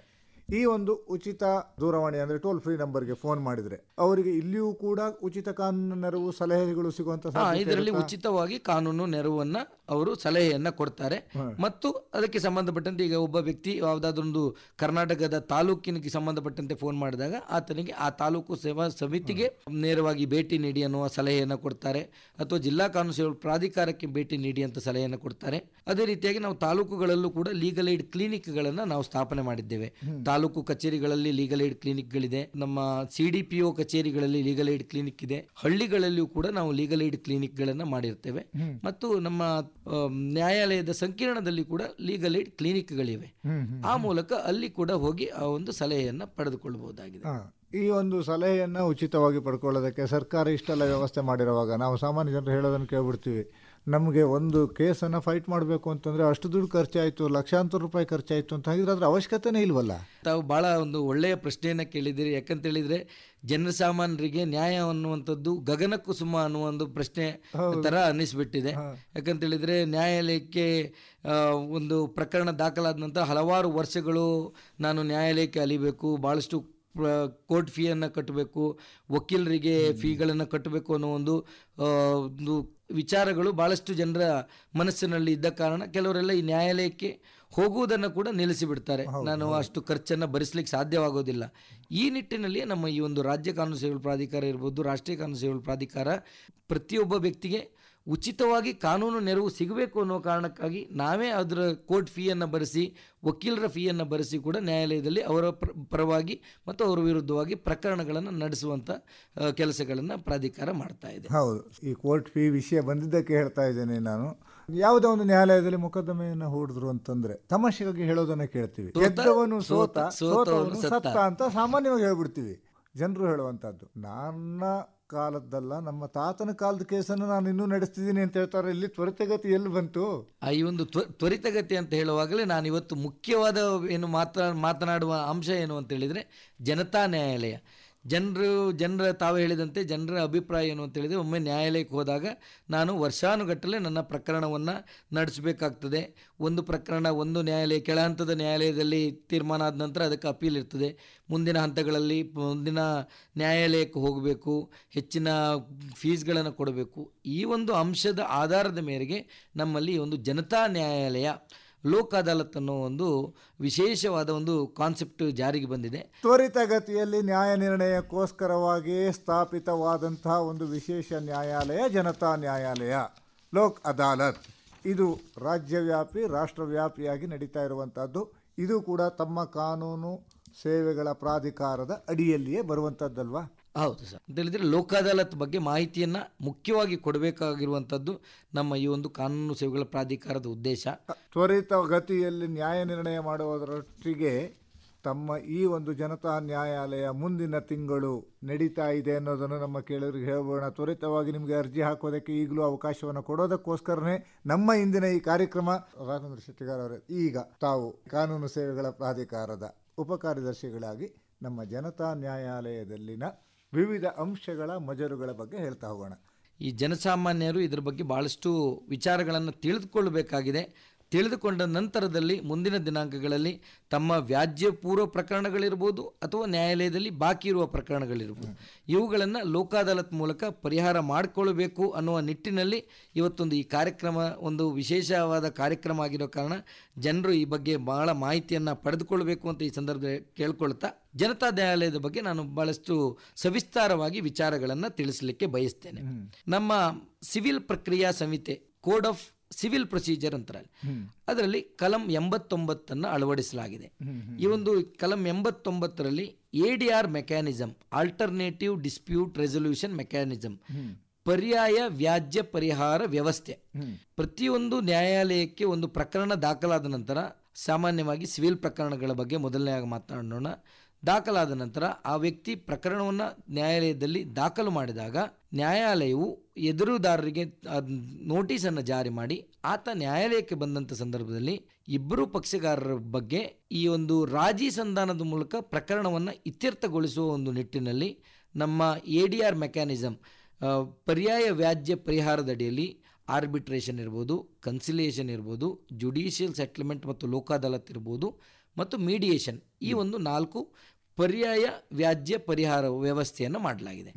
ಈ ಒಂದು ಉಚಿತ ದೂರವಾಣಿ ಅಂದ್ರೆ ಟೋಲ್ ಫ್ರೀ ನಂಬರ್ಗೆ ಫೋನ್ ಮಾಡಿದರೆ ಅವರಿಗೆ ಇಲ್ಲಿಯೂ ಕೂಡ ಉಚಿತ ಕಾನೂನು ನೆರವು ಸಲಹೆಗಳು ಸಿಗುವಂತಹ ಇದರಲ್ಲಿ
ಉಚಿತವಾಗಿ ಕಾನೂನು ನೆರವನ್ನ ಅವರು ಸಲಹೆಯನ್ನು ಕೊಡ್ತಾರೆ ಮತ್ತು ಅದಕ್ಕೆ ಸಂಬಂಧಪಟ್ಟಂತೆ ಈಗ ಒಬ್ಬ ವ್ಯಕ್ತಿ ಯಾವುದಾದ್ರೊಂದು ಕರ್ನಾಟಕದ ತಾಲೂಕಿನಿಗೆ ಸಂಬಂಧಪಟ್ಟಂತೆ ಫೋನ್ ಮಾಡಿದಾಗ ಆತನಿಗೆ ಆ ತಾಲೂಕು ಸೇವಾ ಸಮಿತಿಗೆ ನೇರವಾಗಿ ಭೇಟಿ ನೀಡಿ ಅನ್ನುವ ಸಲಹೆಯನ್ನು ಕೊಡ್ತಾರೆ ಅಥವಾ ಜಿಲ್ಲಾ ಕಾನೂನು ಸೇವಾ ಪ್ರಾಧಿಕಾರಕ್ಕೆ ಭೇಟಿ ನೀಡಿ ಅಂತ ಸಲಹೆಯನ್ನು ಕೊಡ್ತಾರೆ ಅದೇ ರೀತಿಯಾಗಿ ನಾವು ತಾಲೂಕುಗಳಲ್ಲೂ ಕೂಡ ಲೀಗಲ್ ಏಡ್ ಕ್ಲಿನಿಕ್ಗಳನ್ನು ನಾವು ಸ್ಥಾಪನೆ ಮಾಡಿದ್ದೇವೆ ತಾಲೂಕು ಕಚೇರಿಗಳಲ್ಲಿ ಲೀಗಲ್ ಏಡ್ ಕ್ಲಿನಿಕ್ಗಳಿದೆ ನಮ್ಮ ಸಿ ಡಿ ಪಿ ಒ ಕಚೇರಿಗಳಲ್ಲಿ ಲೀಗಲ್ ಏಡ್ ಕ್ಲಿನಿಕ್ ಇದೆ ಹಳ್ಳಿಗಳಲ್ಲಿಯೂ ಕೂಡ ನಾವು ಲೀಗಲ್ ಏಡ್ ಕ್ಲಿನಿಕ್ಗಳನ್ನು ಮಾಡಿರ್ತೇವೆ ಮತ್ತು ನಮ್ಮ ನ್ಯಾಯಾಲಯದ ಸಂಕೀರ್ಣದಲ್ಲಿ ಕೂಡ ಲೀಗಲ್ ಏಡ್ ಕ್ಲಿನಿಕ್ಗಳಿವೆ ಆ ಮೂಲಕ ಅಲ್ಲಿ ಕೂಡ ಹೋಗಿ ಆ ಒಂದು ಸಲಹೆಯನ್ನು ಪಡೆದುಕೊಳ್ಳಬಹುದಾಗಿದೆ
ಈ ಒಂದು ಸಲಹೆಯನ್ನು ಉಚಿತವಾಗಿ ಪಡ್ಕೊಳ್ಳೋದಕ್ಕೆ ಸರ್ಕಾರ ಇಷ್ಟೆಲ್ಲ ವ್ಯವಸ್ಥೆ ಮಾಡಿರುವಾಗ ನಾವು ಸಾಮಾನ್ಯ ಜನರು ಹೇಳೋದನ್ನು ಕೇಳ್ಬಿಡ್ತೀವಿ ನಮಗೆ ಒಂದು ಕೇಸನ್ನು ಫೈಟ್ ಮಾಡಬೇಕು ಅಂತಂದರೆ ಅಷ್ಟು ದುಡ್ಡು ಖರ್ಚಾಯಿತು ಲಕ್ಷಾಂತರ ರೂಪಾಯಿ ಖರ್ಚಾಯಿತು ಅಂತ ಹೇಳಿದ್ರೆ ಅದರ ಅವಶ್ಯಕತೆನೇ ಇಲ್ವಲ್ಲ
ತಾವು ಭಾಳ ಒಂದು ಒಳ್ಳೆಯ ಪ್ರಶ್ನೆಯನ್ನು ಕೇಳಿದ್ದೀರಿ ಯಾಕಂತೇಳಿದರೆ ಜನಸಾಮಾನ್ಯರಿಗೆ ನ್ಯಾಯ ಅನ್ನುವಂಥದ್ದು ಗಗನಕ್ಕೂ ಸುಮ್ಮ ಅನ್ನುವ ಒಂದು ಪ್ರಶ್ನೆ ಥರ ಅನ್ನಿಸ್ಬಿಟ್ಟಿದೆ ಯಾಕಂತೇಳಿದರೆ ನ್ಯಾಯಾಲಯಕ್ಕೆ ಒಂದು ಪ್ರಕರಣ ದಾಖಲಾದ ನಂತರ ಹಲವಾರು ವರ್ಷಗಳು ನಾನು ನ್ಯಾಯಾಲಯಕ್ಕೆ ಅಲಿಬೇಕು ಭಾಳಷ್ಟು ಕೋರ್ಟ್ ಫೀಯನ್ನು ಕಟ್ಟಬೇಕು ವಕೀಲರಿಗೆ ಫೀಗಳನ್ನು ಕಟ್ಟಬೇಕು ಅನ್ನೋ ಒಂದು ಒಂದು ವಿಚಾರಗಳು ಭಾಳಷ್ಟು ಜನರ ಮನಸ್ಸಿನಲ್ಲಿ ಇದ್ದ ಕಾರಣ ಕೆಲವರೆಲ್ಲ ಈ ನ್ಯಾಯಾಲಯಕ್ಕೆ ಹೋಗುವುದನ್ನು ಕೂಡ ನಿಲ್ಲಿಸಿಬಿಡ್ತಾರೆ ನಾನು ಅಷ್ಟು ಖರ್ಚನ್ನು ಭರಿಸಲಿಕ್ಕೆ ಸಾಧ್ಯವಾಗೋದಿಲ್ಲ ಈ ನಿಟ್ಟಿನಲ್ಲಿ ನಮ್ಮ ಈ ಒಂದು ರಾಜ್ಯ ಕಾನೂನು ಸೇವೆಗಳ ಪ್ರಾಧಿಕಾರ ಇರ್ಬೋದು ರಾಷ್ಟ್ರೀಯ ಕಾನೂನು ಸೇವೆಗಳ ಪ್ರಾಧಿಕಾರ ಪ್ರತಿಯೊಬ್ಬ ವ್ಯಕ್ತಿಗೆ ಉಚಿತವಾಗಿ ಕಾನೂನು ನೆರವು ಸಿಗಬೇಕು ಅನ್ನೋ ಕಾರಣಕ್ಕಾಗಿ ನಾವೇ ಅದರ ಕೋರ್ಟ್ ಫೀಯನ್ನು ಭರಿಸಿ ವಕೀಲರ ಫೀಯನ್ನು ಭರಿಸಿ ಕೂಡ ನ್ಯಾಯಾಲಯದಲ್ಲಿ ಅವರ ಪರವಾಗಿ ಮತ್ತು ಅವರ ವಿರುದ್ಧವಾಗಿ ಪ್ರಕರಣಗಳನ್ನು ನಡೆಸುವಂಥ ಕೆಲಸಗಳನ್ನು ಪ್ರಾಧಿಕಾರ ಮಾಡ್ತಾ
ಇದೆ ಹೌದು ಈ ಕೋರ್ಟ್ ಫೀ ವಿಷಯ ಬಂದಿದ್ದಕ್ಕೆ ಹೇಳ್ತಾ ಇದ್ದೇನೆ ನಾನು ಯಾವುದೋ ಒಂದು ನ್ಯಾಯಾಲಯದಲ್ಲಿ ಮೊಕದ್ದಮೆಯನ್ನು ಹೂಡಿದ್ರು ಅಂತಂದ್ರೆ ತಮಾಷೆಗಾಗಿ ಹೇಳೋದನ್ನ ಕೇಳ್ತೀವಿ ಗೆದ್ದವನು ಸೋತ ಸೋತವನು ಅಂತ ಸಾಮಾನ್ಯವಾಗಿ ಹೇಳ್ಬಿಡ್ತೀವಿ ಜನರು ಹೇಳುವಂಥದ್ದು ನನ್ನ ಕಾಲದ್ದಲ್ಲ ನಮ್ಮ ತಾತನ ಕಾಲದ ಕೇಸನ್ನು ನಾನು ಇನ್ನೂ ನಡೆಸ್ತಿದ್ದೀನಿ ಅಂತ ಹೇಳ್ತಾರೆ ಇಲ್ಲಿ ತ್ವರಿತಗತಿ ಎಲ್ಲಿ ಬಂತು
ಆ ಈ ಒಂದು ತ್ವರಿತಗತಿ ಅಂತ ಹೇಳುವಾಗಲೇ ನಾನು ಇವತ್ತು ಮುಖ್ಯವಾದ ಏನು ಮಾತ್ರ ಮಾತನಾಡುವ ಅಂಶ ಏನು ಅಂತ ಹೇಳಿದರೆ ಜನತಾ ನ್ಯಾಯಾಲಯ ಜನರು ಜನರ ತಾವು ಹೇಳಿದಂತೆ ಜನರ ಅಭಿಪ್ರಾಯ ಏನು ಅಂತ ಹೇಳಿದರೆ ಒಮ್ಮೆ ನ್ಯಾಯಾಲಯಕ್ಕೆ ಹೋದಾಗ ನಾನು ವರ್ಷಾನುಗಟ್ಟಲೆ ನನ್ನ ಪ್ರಕರಣವನ್ನು ನಡೆಸಬೇಕಾಗ್ತದೆ ಒಂದು ಪ್ರಕರಣ ಒಂದು ನ್ಯಾಯಾಲಯ ಕೆಳ ಹಂತದ ನ್ಯಾಯಾಲಯದಲ್ಲಿ ತೀರ್ಮಾನ ಆದ ನಂತರ ಅದಕ್ಕೆ ಅಪೀಲ್ ಇರ್ತದೆ ಮುಂದಿನ ಹಂತಗಳಲ್ಲಿ ಮುಂದಿನ ನ್ಯಾಯಾಲಯಕ್ಕೆ ಹೋಗಬೇಕು ಹೆಚ್ಚಿನ ಫೀಸ್ಗಳನ್ನು ಕೊಡಬೇಕು ಈ ಒಂದು ಅಂಶದ ಆಧಾರದ ಮೇರೆಗೆ ನಮ್ಮಲ್ಲಿ ಒಂದು ಜನತಾ ನ್ಯಾಯಾಲಯ ಲೋಕ್ ಅದಾಲತ್ ಅನ್ನೋ ಒಂದು ವಿಶೇಷವಾದ ಒಂದು ಕಾನ್ಸೆಪ್ಟ್ ಜಾರಿಗೆ ಬಂದಿದೆ
ತ್ವರಿತಗತಿಯಲ್ಲಿ ನ್ಯಾಯ ನಿರ್ಣಯಕ್ಕೋಸ್ಕರವಾಗಿ ಸ್ಥಾಪಿತವಾದಂತಹ ಒಂದು ವಿಶೇಷ ನ್ಯಾಯಾಲಯ ಜನತಾ ನ್ಯಾಯಾಲಯ ಲೋಕ್ ಅದಾಲತ್ ಇದು ರಾಜ್ಯವ್ಯಾಪಿ ರಾಷ್ಟ್ರವ್ಯಾಪಿಯಾಗಿ ನಡೀತಾ ಇರುವಂಥದ್ದು ಇದು ಕೂಡ ತಮ್ಮ ಕಾನೂನು ಸೇವೆಗಳ ಪ್ರಾಧಿಕಾರದ ಅಡಿಯಲ್ಲಿಯೇ ಬರುವಂಥದ್ದಲ್ವಾ
ಹೌದು ಸರ್ ಅಂತೇಳಿದರೆ ಲೋಕ ಅದಾಲತ್ ಬಗ್ಗೆ ಮಾಹಿತಿಯನ್ನು ಮುಖ್ಯವಾಗಿ ಕೊಡಬೇಕಾಗಿರುವಂಥದ್ದು ನಮ್ಮ ಈ ಒಂದು ಕಾನೂನು ಸೇವೆಗಳ ಪ್ರಾಧಿಕಾರದ ಉದ್ದೇಶ
ತ್ವರಿತ ಗತಿಯಲ್ಲಿ ನ್ಯಾಯ ನಿರ್ಣಯ ಮಾಡುವುದರೊಟ್ಟಿಗೆ ತಮ್ಮ ಈ ಒಂದು ಜನತಾ ನ್ಯಾಯಾಲಯ ಮುಂದಿನ ತಿಂಗಳು ನಡೀತಾ ಇದೆ ಅನ್ನೋದನ್ನು ನಮ್ಮ ಕೇಳೋರಿಗೆ ಹೇಳಬೋಣ ತ್ವರಿತವಾಗಿ ನಿಮಗೆ ಅರ್ಜಿ ಹಾಕೋದಕ್ಕೆ ಈಗಲೂ ಅವಕಾಶವನ್ನು ಕೊಡೋದಕ್ಕೋಸ್ಕರನೇ ನಮ್ಮ ಇಂದಿನ ಈ ಕಾರ್ಯಕ್ರಮ ರಾಘವೇಂದ್ರ ಶೆಟ್ಟಿಗಾರ್ ಅವರೇ ಈಗ ತಾವು ಕಾನೂನು ಸೇವೆಗಳ ಪ್ರಾಧಿಕಾರದ ಉಪಕಾರ್ಯದರ್ಶಿಗಳಾಗಿ ನಮ್ಮ ಜನತಾ ನ್ಯಾಯಾಲಯದಲ್ಲಿನ ವಿವಿಧ ಅಂಶಗಳ ಮಜರುಗಳ ಬಗ್ಗೆ ಹೇಳ್ತಾ ಹೋಗೋಣ
ಈ ಜನಸಾಮಾನ್ಯರು ಇದರ ಬಗ್ಗೆ ಭಾಳಷ್ಟು ವಿಚಾರಗಳನ್ನು ತಿಳಿದುಕೊಳ್ಳಬೇಕಾಗಿದೆ ತಿಳಿದುಕೊಂಡ ನಂತರದಲ್ಲಿ ಮುಂದಿನ ದಿನಾಂಕಗಳಲ್ಲಿ ತಮ್ಮ ವ್ಯಾಜ್ಯ ಪೂರ್ವ ಪ್ರಕರಣಗಳಿರ್ಬೋದು ಅಥವಾ ನ್ಯಾಯಾಲಯದಲ್ಲಿ ಬಾಕಿ ಇರುವ ಪ್ರಕರಣಗಳಿರ್ಬೋದು ಇವುಗಳನ್ನು ಲೋಕಾದಾಲತ್ ಮೂಲಕ ಪರಿಹಾರ ಮಾಡಿಕೊಳ್ಳಬೇಕು ಅನ್ನುವ ನಿಟ್ಟಿನಲ್ಲಿ ಇವತ್ತೊಂದು ಈ ಕಾರ್ಯಕ್ರಮ ಒಂದು ವಿಶೇಷವಾದ ಕಾರ್ಯಕ್ರಮ ಆಗಿರೋ ಕಾರಣ ಜನರು ಈ ಬಗ್ಗೆ ಬಹಳ ಮಾಹಿತಿಯನ್ನು ಪಡೆದುಕೊಳ್ಬೇಕು ಅಂತ ಈ ಸಂದರ್ಭದಲ್ಲಿ ಕೇಳ್ಕೊಳ್ತಾ ಜನತಾ ನ್ಯಾಯಾಲಯದ ಬಗ್ಗೆ ನಾನು ಬಹಳಷ್ಟು ಸವಿಸ್ತಾರವಾಗಿ ವಿಚಾರಗಳನ್ನು ತಿಳಿಸಲಿಕ್ಕೆ ಬಯಸ್ತೇನೆ ನಮ್ಮ ಸಿವಿಲ್ ಪ್ರಕ್ರಿಯಾ ಸಂಹಿತೆ ಕೋಡ್ ಆಫ್ ಸಿವಿಲ್ ಪ್ರೊಸೀಜರ್ ಅಂತಾರೆ ಅದರಲ್ಲಿ ಕಲಂ ಎಂಬತ್ತೊಂಬತ್ತನ್ನು ಅಳವಡಿಸಲಾಗಿದೆ ಈ ಒಂದು ಕಲಂ ಎಂಬತ್ತೊಂಬತ್ತರಲ್ಲಿ A D R mechanism alternative dispute resolution mechanism ಪರ್ಯಾಯ ವ್ಯಾಜ್ಯ ಪರಿಹಾರ ವ್ಯವಸ್ಥೆ ಪ್ರತಿಯೊಂದು ನ್ಯಾಯಾಲಯಕ್ಕೆ ಒಂದು ಪ್ರಕರಣ ದಾಖಲಾದ ನಂತರ ಸಾಮಾನ್ಯವಾಗಿ ಸಿವಿಲ್ ಪ್ರಕರಣಗಳ ಬಗ್ಗೆ ಮೊದಲನೇ ಮಾತನಾಡೋಣ ದಾಖಲಾದ ನಂತರ ಆ ವ್ಯಕ್ತಿ ಪ್ರಕರಣವನ್ನು ನ್ಯಾಯಾಲಯದಲ್ಲಿ ದಾಖಲು ಮಾಡಿದಾಗ ನ್ಯಾಯಾಲಯವು ಎದುರುದಾರರಿಗೆ ನೋಟಿಸನ್ನು ಜಾರಿ ಮಾಡಿ ಆತ ನ್ಯಾಯಾಲಯಕ್ಕೆ ಬಂದಂಥ ಸಂದರ್ಭದಲ್ಲಿ ಇಬ್ಬರು ಪಕ್ಷಗಾರರ ಬಗ್ಗೆ ಈ ಒಂದು ರಾಜಿ ಸಂಧಾನದ ಮೂಲಕ ಪ್ರಕರಣವನ್ನು ಇತ್ಯರ್ಥಗೊಳಿಸುವ ಒಂದು ನಿಟ್ಟಿನಲ್ಲಿ ನಮ್ಮ ಎ ಡಿ ಆರ್ ಮೆಕ್ಯಾನಿಸಮ್ ಪರ್ಯಾಯ ವ್ಯಾಜ್ಯ ಪರಿಹಾರದ ಅಡಿಯಲ್ಲಿ ಆರ್ಬಿಟ್ರೇಷನ್ ಇರ್ಬೋದು ಕನ್ಸಿಲೇಷನ್ ಇರ್ಬೋದು ಜುಡಿಷಿಯಲ್ ಸೆಟ್ಲ್ಮೆಂಟ್ ಮತ್ತು ಲೋಕಾದಾಲತ್ ಇರ್ಬೋದು ಮತ್ತು ಮೀಡಿಯೇಷನ್ ಈ ಒಂದು ನಾಲ್ಕು ಪರ್ಯಾಯ ವ್ಯಾಜ್ಯ ಪರಿಹಾರ ವ್ಯವಸ್ಥೆಯನ್ನು ಮಾಡಲಾಗಿದೆ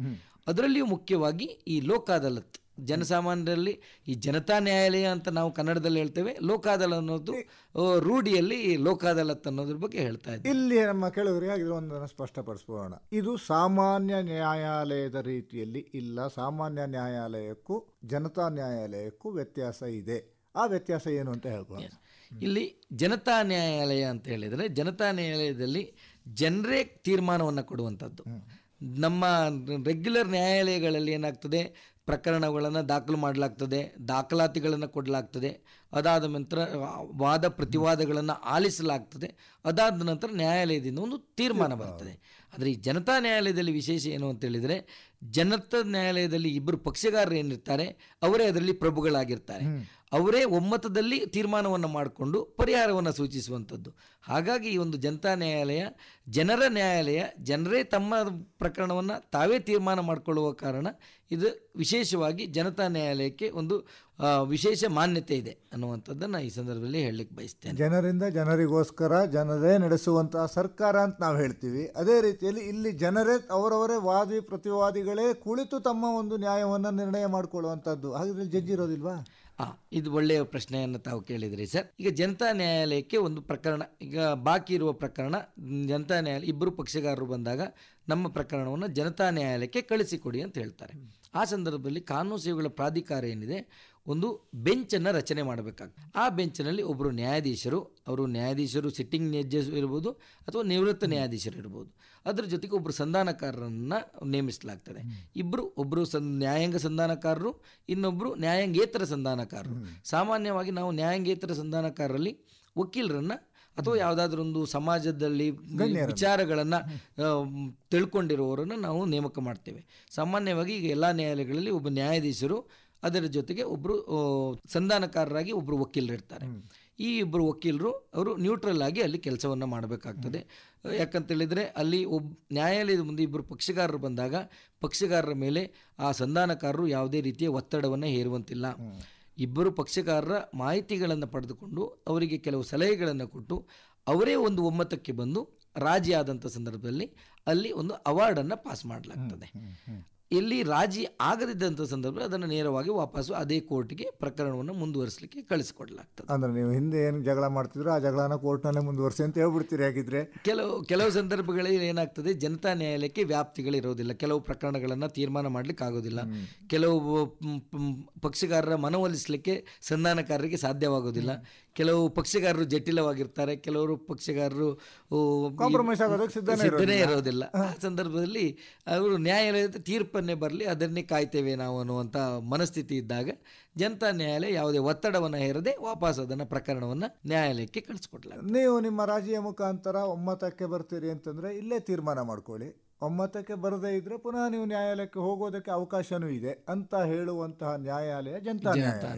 ಅದರಲ್ಲಿಯೂ ಮುಖ್ಯವಾಗಿ ಈ ಲೋಕ ಅದಾಲತ್ ಜನಸಾಮಾನ್ಯರಲ್ಲಿ ಈ ಜನತಾ ನ್ಯಾಯಾಲಯ ಅಂತ ನಾವು ಕನ್ನಡದಲ್ಲಿ ಹೇಳ್ತೇವೆ ಲೋಕಾದಲ ಅನ್ನೋದು ರೂಢಿಯಲ್ಲಿ ಲೋಕ ಅನ್ನೋದ್ರ ಬಗ್ಗೆ ಹೇಳ್ತಾ ಇದೆ
ಇಲ್ಲಿ ನಮ್ಮ ಕೆಳಗರಿಗೆ ಒಂದನ್ನು ಸ್ಪಷ್ಟಪಡಿಸ್ಬೋಣ ಇದು ಸಾಮಾನ್ಯ ನ್ಯಾಯಾಲಯದ ರೀತಿಯಲ್ಲಿ ಇಲ್ಲ ಸಾಮಾನ್ಯ ನ್ಯಾಯಾಲಯಕ್ಕೂ ಜನತಾ ನ್ಯಾಯಾಲಯಕ್ಕೂ ವ್ಯತ್ಯಾಸ ಇದೆ ಆ ವ್ಯತ್ಯಾಸ ಏನು ಅಂತ ಹೇಳ್ಬೋದು
ಇಲ್ಲಿ ಜನತಾ ನ್ಯಾಯಾಲಯ ಅಂತ ಹೇಳಿದರೆ ಜನತಾ ನ್ಯಾಯಾಲಯದಲ್ಲಿ ಜನರೇ ತೀರ್ಮಾನವನ್ನು ಕೊಡುವಂಥದ್ದು ನಮ್ಮ ರೆಗ್ಯುಲರ್ ನ್ಯಾಯಾಲಯಗಳಲ್ಲಿ ಏನಾಗ್ತದೆ ಪ್ರಕರಣಗಳನ್ನು ದಾಖಲು ಮಾಡಲಾಗ್ತದೆ ದಾಖಲಾತಿಗಳನ್ನು ಕೊಡಲಾಗ್ತದೆ ಅದಾದ ನಂತರ ವಾದ ಪ್ರತಿವಾದಗಳನ್ನು ಆಲಿಸಲಾಗ್ತದೆ ಅದಾದ ನಂತರ ನ್ಯಾಯಾಲಯದಿಂದ ಒಂದು ತೀರ್ಮಾನ ಬರ್ತದೆ ಆದರೆ ಈ ಜನತಾ ನ್ಯಾಯಾಲಯದಲ್ಲಿ ವಿಶೇಷ ಏನು ಅಂತ ಹೇಳಿದರೆ ಜನತಾ ನ್ಯಾಯಾಲಯದಲ್ಲಿ ಇಬ್ಬರು ಪಕ್ಷಗಾರರು ಏನಿರ್ತಾರೆ ಅವರೇ ಅದರಲ್ಲಿ ಪ್ರಭುಗಳಾಗಿರ್ತಾರೆ ಅವರೇ ಒಮ್ಮತದಲ್ಲಿ ತೀರ್ಮಾನವನ್ನು ಮಾಡಿಕೊಂಡು ಪರಿಹಾರವನ್ನು ಸೂಚಿಸುವಂಥದ್ದು ಹಾಗಾಗಿ ಈ ಒಂದು ಜನತಾ ನ್ಯಾಯಾಲಯ ಜನರ ನ್ಯಾಯಾಲಯ ಜನರೇ ತಮ್ಮ ಪ್ರಕರಣವನ್ನು ತಾವೇ ತೀರ್ಮಾನ ಮಾಡಿಕೊಳ್ಳುವ ಕಾರಣ ಇದು ವಿಶೇಷವಾಗಿ ಜನತಾ ನ್ಯಾಯಾಲಯಕ್ಕೆ ಒಂದು ವಿಶೇಷ ಮಾನ್ಯತೆ ಇದೆ ಅನ್ನುವಂಥದ್ದನ್ನು ಈ ಸಂದರ್ಭದಲ್ಲಿ ಹೇಳಲಿಕ್ಕೆ
ಬಯಸ್ತೇನೆ ಜನರಿಂದ ಜನರಿಗೋಸ್ಕರ ಜನರೇ ನಡೆಸುವಂತಹ ಸರ್ಕಾರ ಅಂತ ನಾವು ಹೇಳ್ತೀವಿ ಅದೇ ರೀತಿಯಲ್ಲಿ ಇಲ್ಲಿ ಜನರೇ ಅವರವರೇ ವಾದಿ ಪ್ರತಿವಾದಿಗಳೇ ಕುಳಿತು ತಮ್ಮ ಒಂದು ನ್ಯಾಯವನ್ನು ನಿರ್ಣಯ ಮಾಡಿಕೊಳ್ಳುವಂಥದ್ದು ಹಾಗಿದ್ರೆ ಜಜ್ಜಿರೋದಿಲ್ವಾ ಇರೋದಿಲ್ವಾ
ಹಾಂ ಇದು ಒಳ್ಳೆಯ ಪ್ರಶ್ನೆಯನ್ನು ತಾವು ಕೇಳಿದ್ರಿ ಸರ್ ಈಗ ಜನತಾ ನ್ಯಾಯಾಲಯಕ್ಕೆ ಒಂದು ಪ್ರಕರಣ ಈಗ ಬಾಕಿ ಇರುವ ಪ್ರಕರಣ ಜನತಾ ನ್ಯಾಯಾಲಯ ಇಬ್ಬರು ಪಕ್ಷಗಾರರು ಬಂದಾಗ ನಮ್ಮ ಪ್ರಕರಣವನ್ನು ಜನತಾ ನ್ಯಾಯಾಲಯಕ್ಕೆ ಕಳಿಸಿಕೊಡಿ ಅಂತ ಹೇಳ್ತಾರೆ ಆ ಸಂದರ್ಭದಲ್ಲಿ ಕಾನೂನು ಸೇವೆಗಳ ಪ್ರಾಧಿಕಾರ ಏನಿದೆ ಒಂದು ಬೆಂಚನ್ನು ರಚನೆ ಮಾಡಬೇಕಾಗ್ತದೆ ಆ ಬೆಂಚಿನಲ್ಲಿ ಒಬ್ಬರು ನ್ಯಾಯಾಧೀಶರು ಅವರು ನ್ಯಾಯಾಧೀಶರು ಸಿಟ್ಟಿಂಗ್ ಜಡ್ಜಸ್ ಇರ್ಬೋದು ಅಥವಾ ನಿವೃತ್ತ ನ್ಯಾಯಾಧೀಶರು ಇರ್ಬೋದು ಅದರ ಜೊತೆಗೆ ಒಬ್ಬರು ಸಂಧಾನಕಾರರನ್ನು ನೇಮಿಸಲಾಗ್ತದೆ ಇಬ್ಬರು ಒಬ್ಬರು ಸನ್ ನ್ಯಾಯಾಂಗ ಸಂಧಾನಕಾರರು ಇನ್ನೊಬ್ಬರು ನ್ಯಾಯಾಂಗೇತರ ಸಂಧಾನಕಾರರು ಸಾಮಾನ್ಯವಾಗಿ ನಾವು ನ್ಯಾಯಾಂಗೇತರ ಸಂಧಾನಕಾರರಲ್ಲಿ ವಕೀಲರನ್ನು ಅಥವಾ ಯಾವುದಾದ್ರೊಂದು ಒಂದು ಸಮಾಜದಲ್ಲಿ ವಿಚಾರಗಳನ್ನು ತಿಳ್ಕೊಂಡಿರುವವರನ್ನು ನಾವು ನೇಮಕ ಮಾಡ್ತೇವೆ ಸಾಮಾನ್ಯವಾಗಿ ಈಗ ಎಲ್ಲ ನ್ಯಾಯಾಲಯಗಳಲ್ಲಿ ಒಬ್ಬ ನ್ಯಾಯಾಧೀಶರು ಅದರ ಜೊತೆಗೆ ಒಬ್ಬರು ಸಂಧಾನಕಾರರಾಗಿ ಒಬ್ಬರು ಇರ್ತಾರೆ ಈ ಇಬ್ಬರು ವಕೀಲರು ಅವರು ನ್ಯೂಟ್ರಲ್ ಆಗಿ ಅಲ್ಲಿ ಕೆಲಸವನ್ನು ಮಾಡಬೇಕಾಗ್ತದೆ ಯಾಕಂತೇಳಿದರೆ ಅಲ್ಲಿ ಒಬ್ಬ ನ್ಯಾಯಾಲಯದ ಮುಂದೆ ಇಬ್ಬರು ಪಕ್ಷಗಾರರು ಬಂದಾಗ ಪಕ್ಷಗಾರರ ಮೇಲೆ ಆ ಸಂಧಾನಕಾರರು ಯಾವುದೇ ರೀತಿಯ ಒತ್ತಡವನ್ನು ಹೇರುವಂತಿಲ್ಲ ಇಬ್ಬರು ಪಕ್ಷಗಾರರ ಮಾಹಿತಿಗಳನ್ನು ಪಡೆದುಕೊಂಡು ಅವರಿಗೆ ಕೆಲವು ಸಲಹೆಗಳನ್ನು ಕೊಟ್ಟು ಅವರೇ ಒಂದು ಒಮ್ಮತಕ್ಕೆ ಬಂದು ರಾಜಿ ಸಂದರ್ಭದಲ್ಲಿ ಅಲ್ಲಿ ಒಂದು ಅವಾರ್ಡನ್ನು ಪಾಸ್ ಮಾಡಲಾಗ್ತದೆ ಎಲ್ಲಿ ರಾಜಿ ಆಗದಿದ್ದಂಥ ಸಂದರ್ಭ ಅದನ್ನು ನೇರವಾಗಿ ವಾಪಸ್ಸು ಅದೇ ಕೋರ್ಟ್ಗೆ ಪ್ರಕರಣವನ್ನು ಮುಂದುವರಿಸಲಿಕ್ಕೆ ಕಳಿಸಿಕೊಡ್ಲಾಗ್ತದೆ
ಅಂದರೆ ನೀವು ಹಿಂದೆ ಏನು ಜಗಳ ಮಾಡ್ತಿದ್ರು ಆ ಜಗಳನ ಕೋರ್ಟ್ನಲ್ಲೇ ಮುಂದುವರಿಸಿ ಅಂತ ಹೇಳ್ಬಿಡ್ತೀರಿ ಹಾಗಿದ್ರೆ
ಕೆಲವು ಕೆಲವು ಸಂದರ್ಭಗಳಲ್ಲಿ ಏನಾಗ್ತದೆ ಜನತಾ ನ್ಯಾಯಾಲಯಕ್ಕೆ ವ್ಯಾಪ್ತಿಗಳು ಇರೋದಿಲ್ಲ ಕೆಲವು ಪ್ರಕರಣಗಳನ್ನು ತೀರ್ಮಾನ ಮಾಡಲಿಕ್ಕೆ ಆಗೋದಿಲ್ಲ ಕೆಲವು ಪಕ್ಷಗಾರರ ಮನವೊಲಿಸಲಿಕ್ಕೆ ಸಂಧಾನಕಾರರಿಗೆ ಸಾಧ್ಯವಾಗೋದಿಲ್ಲ ಕೆಲವು ಪಕ್ಷಗಾರರು ಜಟಿಲವಾಗಿರ್ತಾರೆ ಕೆಲವರು ಪಕ್ಷಗಾರರು ಸಿದ್ಧನೇ ಇರೋದಿಲ್ಲ ಆ ಸಂದರ್ಭದಲ್ಲಿ ಅವರು ನ್ಯಾಯಾಲಯದ ತೀರ್ಪನ್ನೇ ಬರಲಿ ಅದನ್ನೇ ಕಾಯ್ತೇವೆ ನಾವು ಅನ್ನುವಂಥ ಮನಸ್ಥಿತಿ ಇದ್ದಾಗ ಜನತಾ ನ್ಯಾಯಾಲಯ ಯಾವುದೇ ಒತ್ತಡವನ್ನು ಹೇರದೆ ವಾಪಸ್ ಅದನ್ನು ಪ್ರಕರಣವನ್ನು
ನ್ಯಾಯಾಲಯಕ್ಕೆ ಕಳಿಸ್ಕೊಡ್ಲಾಗ ನೀವು ನಿಮ್ಮ ರಾಜಿಯ ಮುಖಾಂತರ ಒಮ್ಮತಕ್ಕೆ ಬರ್ತೀರಿ ಅಂತಂದರೆ ಇಲ್ಲೇ ತೀರ್ಮಾನ ಮಾಡ್ಕೊಳ್ಳಿ ಒಮ್ಮತಕ್ಕೆ ಬರದೇ ಇದ್ರೆ ಪುನಃ ನೀವು ನ್ಯಾಯಾಲಯಕ್ಕೆ ಹೋಗೋದಕ್ಕೆ ಅವಕಾಶನೂ ಇದೆ ಅಂತ ಹೇಳುವಂತಹ ನ್ಯಾಯಾಲಯ ಜನತಾ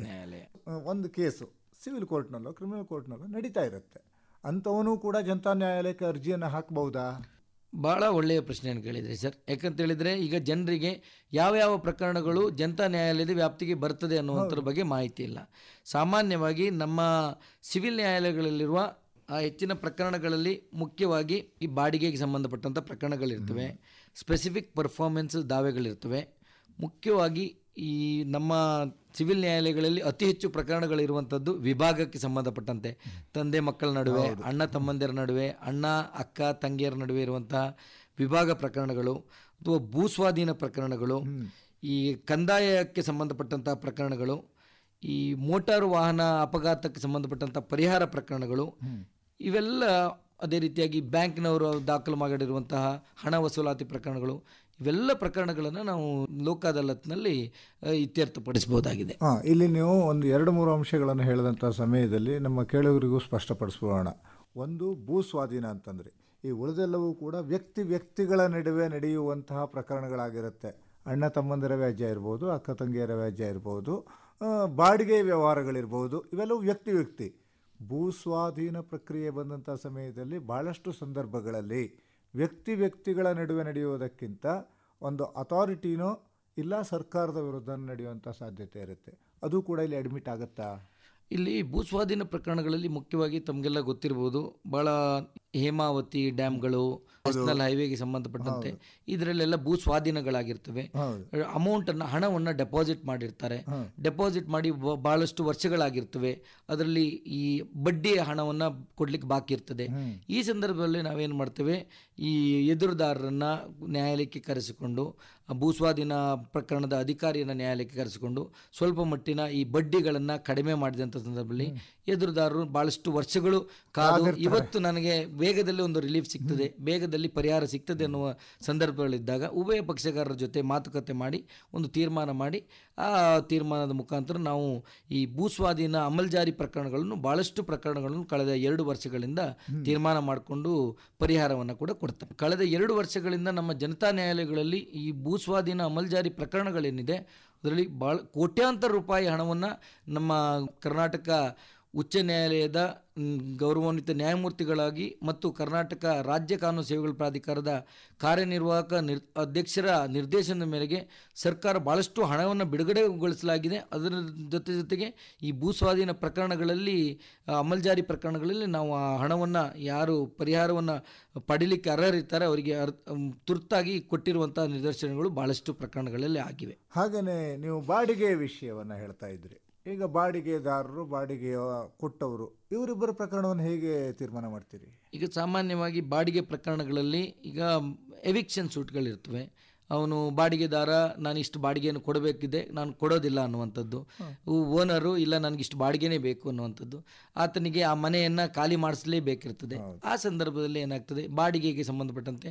ನ್ಯಾಯಾಲಯ ಒಂದು ಕೇಸು ಸಿವಿಲ್ ಕೋರ್ಟ್ನಲ್ಲೋ ಕ್ರಿಮಿನಲ್ ಕೋರ್ಟ್ನಲ್ಲೋ ನಡೀತಾ ಇರುತ್ತೆ ಅಂಥವನು ಕೂಡ ಜನತಾ ನ್ಯಾಯಾಲಯಕ್ಕೆ ಅರ್ಜಿಯನ್ನು ಹಾಕಬಹುದಾ ಭಾಳ ಒಳ್ಳೆಯ ಪ್ರಶ್ನೆಯನ್ನು ಕೇಳಿದ್ರಿ ಸರ್ ಯಾಕಂತೇಳಿದರೆ ಈಗ ಜನರಿಗೆ ಯಾವ ಯಾವ ಪ್ರಕರಣಗಳು
ಜನತಾ ನ್ಯಾಯಾಲಯದ ವ್ಯಾಪ್ತಿಗೆ ಬರ್ತದೆ ಅನ್ನುವಂಥದ್ರ ಬಗ್ಗೆ ಮಾಹಿತಿ ಇಲ್ಲ ಸಾಮಾನ್ಯವಾಗಿ ನಮ್ಮ ಸಿವಿಲ್ ನ್ಯಾಯಾಲಯಗಳಲ್ಲಿರುವ ಹೆಚ್ಚಿನ ಪ್ರಕರಣಗಳಲ್ಲಿ ಮುಖ್ಯವಾಗಿ ಈ ಬಾಡಿಗೆಗೆ ಸಂಬಂಧಪಟ್ಟಂಥ ಪ್ರಕರಣಗಳಿರ್ತವೆ ಸ್ಪೆಸಿಫಿಕ್ ಪರ್ಫಾರ್ಮೆನ್ಸ್ ದಾವೆಗಳಿರ್ತವೆ ಮುಖ್ಯವಾಗಿ ಈ ನಮ್ಮ ಸಿವಿಲ್ ನ್ಯಾಯಾಲಯಗಳಲ್ಲಿ ಅತಿ ಹೆಚ್ಚು ಪ್ರಕರಣಗಳಿರುವಂಥದ್ದು ವಿಭಾಗಕ್ಕೆ ಸಂಬಂಧಪಟ್ಟಂತೆ ತಂದೆ ಮಕ್ಕಳ ನಡುವೆ ಅಣ್ಣ ತಮ್ಮಂದಿರ ನಡುವೆ ಅಣ್ಣ ಅಕ್ಕ ತಂಗಿಯರ ನಡುವೆ ಇರುವಂತಹ ವಿಭಾಗ ಪ್ರಕರಣಗಳು ಅಥವಾ ಭೂಸ್ವಾಧೀನ ಪ್ರಕರಣಗಳು ಈ ಕಂದಾಯಕ್ಕೆ ಸಂಬಂಧಪಟ್ಟಂತಹ ಪ್ರಕರಣಗಳು ಈ ಮೋಟಾರು ವಾಹನ ಅಪಘಾತಕ್ಕೆ ಸಂಬಂಧಪಟ್ಟಂಥ ಪರಿಹಾರ ಪ್ರಕರಣಗಳು ಇವೆಲ್ಲ ಅದೇ ರೀತಿಯಾಗಿ ಬ್ಯಾಂಕ್ನವರು ದಾಖಲು ಮಾಡಿರುವಂತಹ ಹಣ ವಸೂಲಾತಿ ಪ್ರಕರಣಗಳು ಇವೆಲ್ಲ ಪ್ರಕರಣಗಳನ್ನು ನಾವು ಲೋಕ ಅದಾಲತ್ನಲ್ಲಿ
ಇತ್ಯರ್ಥಪಡಿಸಬಹುದಾಗಿದೆ ಹಾಂ ಇಲ್ಲಿ ನೀವು ಒಂದು ಎರಡು ಮೂರು ಅಂಶಗಳನ್ನು ಹೇಳಿದಂಥ ಸಮಯದಲ್ಲಿ ನಮ್ಮ ಕೇಳುವರಿಗೂ ಸ್ಪಷ್ಟಪಡಿಸೋಣ ಒಂದು ಭೂ ಸ್ವಾಧೀನ ಅಂತಂದರೆ ಈ ಉಳಿದೆಲ್ಲವೂ ಕೂಡ ವ್ಯಕ್ತಿ ವ್ಯಕ್ತಿಗಳ ನಡುವೆ ನಡೆಯುವಂತಹ ಪ್ರಕರಣಗಳಾಗಿರುತ್ತೆ ಅಣ್ಣ ತಮ್ಮಂದಿರ ವ್ಯಾಜ್ಯ ಇರ್ಬೋದು ಅಕ್ಕ ತಂಗಿಯರ ವ್ಯಾಜ್ಯ ಇರ್ಬೋದು ಬಾಡಿಗೆ ವ್ಯವಹಾರಗಳಿರ್ಬೋದು ಇವೆಲ್ಲವೂ ವ್ಯಕ್ತಿ ವ್ಯಕ್ತಿ ಭೂ ಸ್ವಾಧೀನ ಪ್ರಕ್ರಿಯೆ ಬಂದಂಥ ಸಮಯದಲ್ಲಿ ಭಾಳಷ್ಟು ಸಂದರ್ಭಗಳಲ್ಲಿ ವ್ಯಕ್ತಿ ವ್ಯಕ್ತಿಗಳ ನಡುವೆ ನಡೆಯುವುದಕ್ಕಿಂತ ಒಂದು ಅಥಾರಿಟಿನೋ ಇಲ್ಲ ಸರ್ಕಾರದ ವಿರುದ್ಧ ನಡೆಯುವಂಥ ಸಾಧ್ಯತೆ ಇರುತ್ತೆ ಅದು ಕೂಡ ಇಲ್ಲಿ ಅಡ್ಮಿಟ್ ಆಗುತ್ತಾ ಇಲ್ಲಿ ಭೂಸ್ವಾಧೀನ ಪ್ರಕರಣಗಳಲ್ಲಿ
ಮುಖ್ಯವಾಗಿ ತಮಗೆಲ್ಲ ಗೊತ್ತಿರ್ಬೋದು ಭಾಳ ಹೇಮಾವತಿ ಡ್ಯಾಮ್ಗಳು ನ್ಯಾಷನಲ್ ಹೈವೇಗೆ ಸಂಬಂಧಪಟ್ಟಂತೆ ಇದರಲ್ಲೆಲ್ಲ ಭೂ ಸ್ವಾಧೀನಗಳಾಗಿರ್ತವೆ ಅಮೌಂಟ್ ಅನ್ನ ಹಣವನ್ನು ಡೆಪಾಸಿಟ್ ಮಾಡಿರ್ತಾರೆ ಡೆಪಾಸಿಟ್ ಮಾಡಿ ಬಹಳಷ್ಟು ವರ್ಷಗಳಾಗಿರ್ತವೆ ಅದರಲ್ಲಿ ಈ ಬಡ್ಡಿಯ ಹಣವನ್ನು ಕೊಡ್ಲಿಕ್ಕೆ ಬಾಕಿ ಇರ್ತದೆ ಈ ಸಂದರ್ಭದಲ್ಲಿ ನಾವೇನು ಮಾಡ್ತೇವೆ ಈ ಎದುರುದಾರರನ್ನ ನ್ಯಾಯಾಲಯಕ್ಕೆ ಕರೆಸಿಕೊಂಡು ಭೂ ಸ್ವಾಧೀನ ಪ್ರಕರಣದ ಅಧಿಕಾರಿಯನ್ನು ನ್ಯಾಯಾಲಯಕ್ಕೆ ಕರೆಸಿಕೊಂಡು ಸ್ವಲ್ಪ ಮಟ್ಟಿನ ಈ ಬಡ್ಡಿಗಳನ್ನು ಕಡಿಮೆ ಮಾಡಿದಂಥ ಸಂದರ್ಭದಲ್ಲಿ ಎದುರುದಾರರು ಬಹಳಷ್ಟು ವರ್ಷಗಳು ಕಾದು ಇವತ್ತು ನನಗೆ ವೇಗದಲ್ಲಿ ಒಂದು ರಿಲೀಫ್ ಸಿಗ್ತದೆ ಬೇಗದಲ್ಲಿ ಪರಿಹಾರ ಸಿಗ್ತದೆ ಅನ್ನುವ ಸಂದರ್ಭಗಳಿದ್ದಾಗ ಉಭಯ ಪಕ್ಷಗಾರರ ಜೊತೆ ಮಾತುಕತೆ ಮಾಡಿ ಒಂದು ತೀರ್ಮಾನ ಮಾಡಿ ಆ ತೀರ್ಮಾನದ ಮುಖಾಂತರ ನಾವು ಈ ಭೂಸ್ವಾಧೀನ ಅಮಲ್ ಜಾರಿ ಪ್ರಕರಣಗಳನ್ನು ಭಾಳಷ್ಟು ಪ್ರಕರಣಗಳನ್ನು ಕಳೆದ ಎರಡು ವರ್ಷಗಳಿಂದ ತೀರ್ಮಾನ ಮಾಡಿಕೊಂಡು ಪರಿಹಾರವನ್ನು ಕೂಡ ಕೊಡ್ತಾರೆ ಕಳೆದ ಎರಡು ವರ್ಷಗಳಿಂದ ನಮ್ಮ ಜನತಾ ನ್ಯಾಯಾಲಯಗಳಲ್ಲಿ ಈ ಭೂಸ್ವಾಧೀನ ಅಮಲ್ ಜಾರಿ ಪ್ರಕರಣಗಳೇನಿದೆ ಅದರಲ್ಲಿ ಭಾಳ ಕೋಟ್ಯಾಂತರ ರೂಪಾಯಿ ಹಣವನ್ನು ನಮ್ಮ ಕರ್ನಾಟಕ ಉಚ್ಚ ನ್ಯಾಯಾಲಯದ ಗೌರವಾನ್ವಿತ ನ್ಯಾಯಮೂರ್ತಿಗಳಾಗಿ ಮತ್ತು ಕರ್ನಾಟಕ ರಾಜ್ಯ ಕಾನೂನು ಸೇವೆಗಳ ಪ್ರಾಧಿಕಾರದ ಕಾರ್ಯನಿರ್ವಾಹಕ ನಿರ್ ಅಧ್ಯಕ್ಷರ ನಿರ್ದೇಶನದ ಮೇರೆಗೆ ಸರ್ಕಾರ ಭಾಳಷ್ಟು ಹಣವನ್ನು ಬಿಡುಗಡೆಗೊಳಿಸಲಾಗಿದೆ ಅದರ ಜೊತೆ ಜೊತೆಗೆ ಈ ಭೂಸ್ವಾಧೀನ ಪ್ರಕರಣಗಳಲ್ಲಿ ಅಮಲ್ಜಾರಿ ಪ್ರಕರಣಗಳಲ್ಲಿ ನಾವು ಆ ಹಣವನ್ನು ಯಾರು ಪರಿಹಾರವನ್ನು ಪಡೀಲಿಕ್ಕೆ ಅರ್ಹರಿರ್ತಾರೆ ಅವರಿಗೆ ಅರ್ ತುರ್ತಾಗಿ ಕೊಟ್ಟಿರುವಂಥ ನಿದರ್ಶನಗಳು ಭಾಳಷ್ಟು ಪ್ರಕರಣಗಳಲ್ಲಿ ಆಗಿವೆ
ಹಾಗೆಯೇ ನೀವು ಬಾಡಿಗೆ ವಿಷಯವನ್ನು ಹೇಳ್ತಾ ಇದ್ದೀರಿ ಈಗ ಬಾಡಿಗೆದಾರರು ಬಾಡಿಗೆ ಕೊಟ್ಟವರು ಇವರಿಬ್ಬರ ಪ್ರಕರಣವನ್ನು ಹೇಗೆ ತೀರ್ಮಾನ ಮಾಡ್ತೀರಿ
ಈಗ ಸಾಮಾನ್ಯವಾಗಿ ಬಾಡಿಗೆ ಪ್ರಕರಣಗಳಲ್ಲಿ ಈಗ ಎವಿಕ್ಷನ್ ಸೂಟ್ಗಳಿರ್ತವೆ ಅವನು ಬಾಡಿಗೆದಾರ ನಾನು ಬಾಡಿಗೆಯನ್ನು ಕೊಡಬೇಕಿದೆ ನಾನು ಕೊಡೋದಿಲ್ಲ ಅನ್ನುವಂಥದ್ದು ಓನರು ಇಲ್ಲ ನನಗಿಷ್ಟು ಬಾಡಿಗೆನೇ ಬೇಕು ಅನ್ನುವಂಥದ್ದು ಆತನಿಗೆ ಆ ಮನೆಯನ್ನು ಖಾಲಿ ಮಾಡಿಸಲೇಬೇಕಿರ್ತದೆ ಆ ಸಂದರ್ಭದಲ್ಲಿ ಏನಾಗ್ತದೆ ಬಾಡಿಗೆಗೆ ಸಂಬಂಧಪಟ್ಟಂತೆ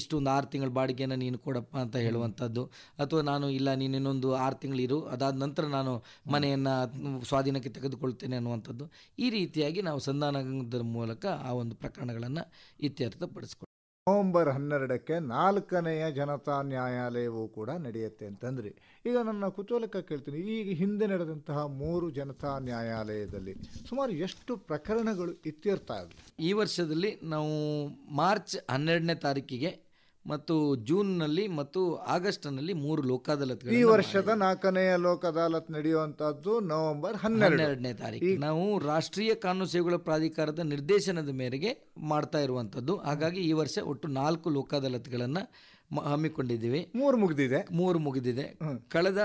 ಇಷ್ಟೊಂದು ಆರು ತಿಂಗಳು ಬಾಡಿಗೆಯನ್ನು ನೀನು ಕೊಡಪ್ಪ ಅಂತ ಹೇಳುವಂಥದ್ದು ಅಥವಾ ನಾನು ಇಲ್ಲ ನೀನು ಇನ್ನೊಂದು ಆರು ತಿಂಗಳಿರು ಅದಾದ ನಂತರ ನಾನು ಮನೆಯನ್ನು ಸ್ವಾಧೀನಕ್ಕೆ ತೆಗೆದುಕೊಳ್ತೇನೆ ಅನ್ನುವಂಥದ್ದು ಈ ರೀತಿಯಾಗಿ
ನಾವು ಸಂಧಾನದ ಮೂಲಕ ಆ ಒಂದು ಪ್ರಕರಣಗಳನ್ನು ಇತ್ಯರ್ಥಪಡಿಸ್ಕೊಳ್ತೀವಿ ನವಂಬರ್ ಹನ್ನೆರಡಕ್ಕೆ ನಾಲ್ಕನೆಯ ಜನತಾ ನ್ಯಾಯಾಲಯವೂ ಕೂಡ ನಡೆಯುತ್ತೆ ಅಂತಂದ್ರೆ ಈಗ ನನ್ನ ಕುತೂಹಲಕ್ಕೆ ಕೇಳ್ತೀನಿ ಈಗ ಹಿಂದೆ ನಡೆದಂತಹ ಮೂರು ಜನತಾ ನ್ಯಾಯಾಲಯದಲ್ಲಿ ಸುಮಾರು ಎಷ್ಟು ಪ್ರಕರಣಗಳು ಇತ್ಯರ್ಥ ಆಗಿದೆ ಈ ವರ್ಷದಲ್ಲಿ ನಾವು ಮಾರ್ಚ್ ಹನ್ನೆರಡನೇ ತಾರೀಕಿಗೆ
ಮತ್ತು ಜೂನ್ನಲ್ಲಿ ಮತ್ತು ಆಗಸ್ಟ್ನಲ್ಲಿ ಮೂರು ಲೋಕಾದಾಲತ್ ಈ ವರ್ಷದ
ನಾಲ್ಕನೆಯ ಲೋಕದಾಲತ್ ನಡೆಯುವಂತಹದ್ದು ನವೆಂಬರ್ ಹನ್ನೆರಡನೇ ತಾರೀಕು
ನಾವು ರಾಷ್ಟ್ರೀಯ ಕಾನೂನು ಸೇವೆಗಳ ಪ್ರಾಧಿಕಾರದ ನಿರ್ದೇಶನದ ಮೇರೆಗೆ ಮಾಡ್ತಾ ಇರುವಂತದ್ದು ಹಾಗಾಗಿ ಈ ವರ್ಷ ಒಟ್ಟು ನಾಲ್ಕು ಲೋಕಾದಾಲತ್ಗಳನ್ನು ಹಮ್ಮಿಕೊಂಡಿದ್ದೀವಿ ಮೂರು ಮುಗಿದಿದೆ ಮೂರು ಮುಗಿದಿದೆ ಕಳೆದ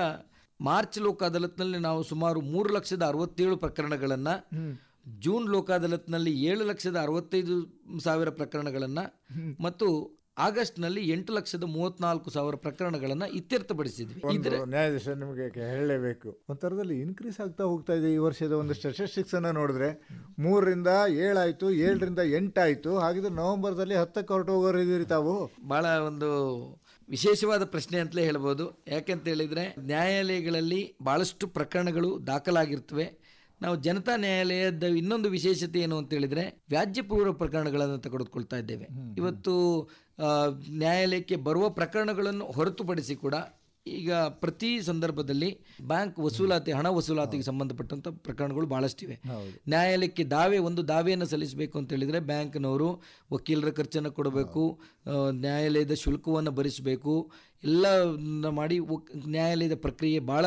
ಮಾರ್ಚ್ ಲೋಕ ಅದಾಲತ್ನಲ್ಲಿ ನಾವು ಸುಮಾರು ಮೂರು ಲಕ್ಷದ ಅರವತ್ತೇಳು ಪ್ರಕರಣಗಳನ್ನು ಜೂನ್ ಲೋಕ ಅದಾಲತ್ನಲ್ಲಿ ಏಳು ಲಕ್ಷದ ಅರವತ್ತೈದು ಸಾವಿರ ಪ್ರಕರಣಗಳನ್ನು ಮತ್ತು ಆಗಸ್ಟ್ನಲ್ಲಿ ಎಂಟು ಲಕ್ಷದ ಮೂವತ್ನಾಲ್ಕು ಸಾವಿರ ಪ್ರಕರಣಗಳನ್ನು ಇತ್ಯರ್ಥಪಡಿಸಿದ್ವಿ
ನ್ಯಾಯಾಧೀಶ ನಿಮಗೆ ಹೇಳಲೇಬೇಕು ಒಂಥರದಲ್ಲಿ ಇನ್ಕ್ರೀಸ್ ಆಗ್ತಾ ಹೋಗ್ತಾ ಇದೆ ಈ ವರ್ಷದ ಒಂದು ಸ್ಟೆಟಿಸ್ಟಿಕ್ಸ್ ನೋಡಿದ್ರೆ ಮೂರರಿಂದ ಏಳಾಯಿತು ಏಳರಿಂದ ಎಂಟಾಯಿತು ಹಾಗಿದ್ರೆ ನವೆಂಬರ್ದಲ್ಲಿ ಹತ್ತಕ್ಕೆ ಹೊರಟು ಹೋಗೋರಿದ್ದೀರಿ ತಾವು
ಭಾಳ ಒಂದು ವಿಶೇಷವಾದ ಪ್ರಶ್ನೆ ಅಂತಲೇ ಹೇಳ್ಬೋದು ಯಾಕೆಂತ ಹೇಳಿದ್ರೆ ನ್ಯಾಯಾಲಯಗಳಲ್ಲಿ ಭಾಳಷ್ಟು ಪ್ರಕರಣಗಳು ದಾಖಲಾಗಿರ್ತವೆ ನಾವು ಜನತಾ ನ್ಯಾಯಾಲಯದ ಇನ್ನೊಂದು ವಿಶೇಷತೆ ಏನು ಅಂತ ಹೇಳಿದ್ರೆ ವ್ಯಾಜ್ಯಪೂರ್ವ ಪ್ರಕರಣಗಳನ್ನು ತೆಗೆದುಕೊಳ್ತಾ ಇದ್ದೇವೆ ಇವತ್ತು ನ್ಯಾಯಾಲಯಕ್ಕೆ ಬರುವ ಪ್ರಕರಣಗಳನ್ನು ಹೊರತುಪಡಿಸಿ ಕೂಡ ಈಗ ಪ್ರತಿ ಸಂದರ್ಭದಲ್ಲಿ ಬ್ಯಾಂಕ್ ವಸೂಲಾತಿ ಹಣ ವಸೂಲಾತಿಗೆ ಸಂಬಂಧಪಟ್ಟಂಥ ಪ್ರಕರಣಗಳು ಭಾಳಷ್ಟಿವೆ ನ್ಯಾಯಾಲಯಕ್ಕೆ ದಾವೆ ಒಂದು ದಾವೆಯನ್ನು ಸಲ್ಲಿಸಬೇಕು ಅಂತ ಹೇಳಿದರೆ ಬ್ಯಾಂಕ್ನವರು ವಕೀಲರ ಖರ್ಚನ್ನು ಕೊಡಬೇಕು ನ್ಯಾಯಾಲಯದ ಶುಲ್ಕವನ್ನು ಭರಿಸಬೇಕು ಎಲ್ಲ ಮಾಡಿ ನ್ಯಾಯಾಲಯದ ಪ್ರಕ್ರಿಯೆ ಭಾಳ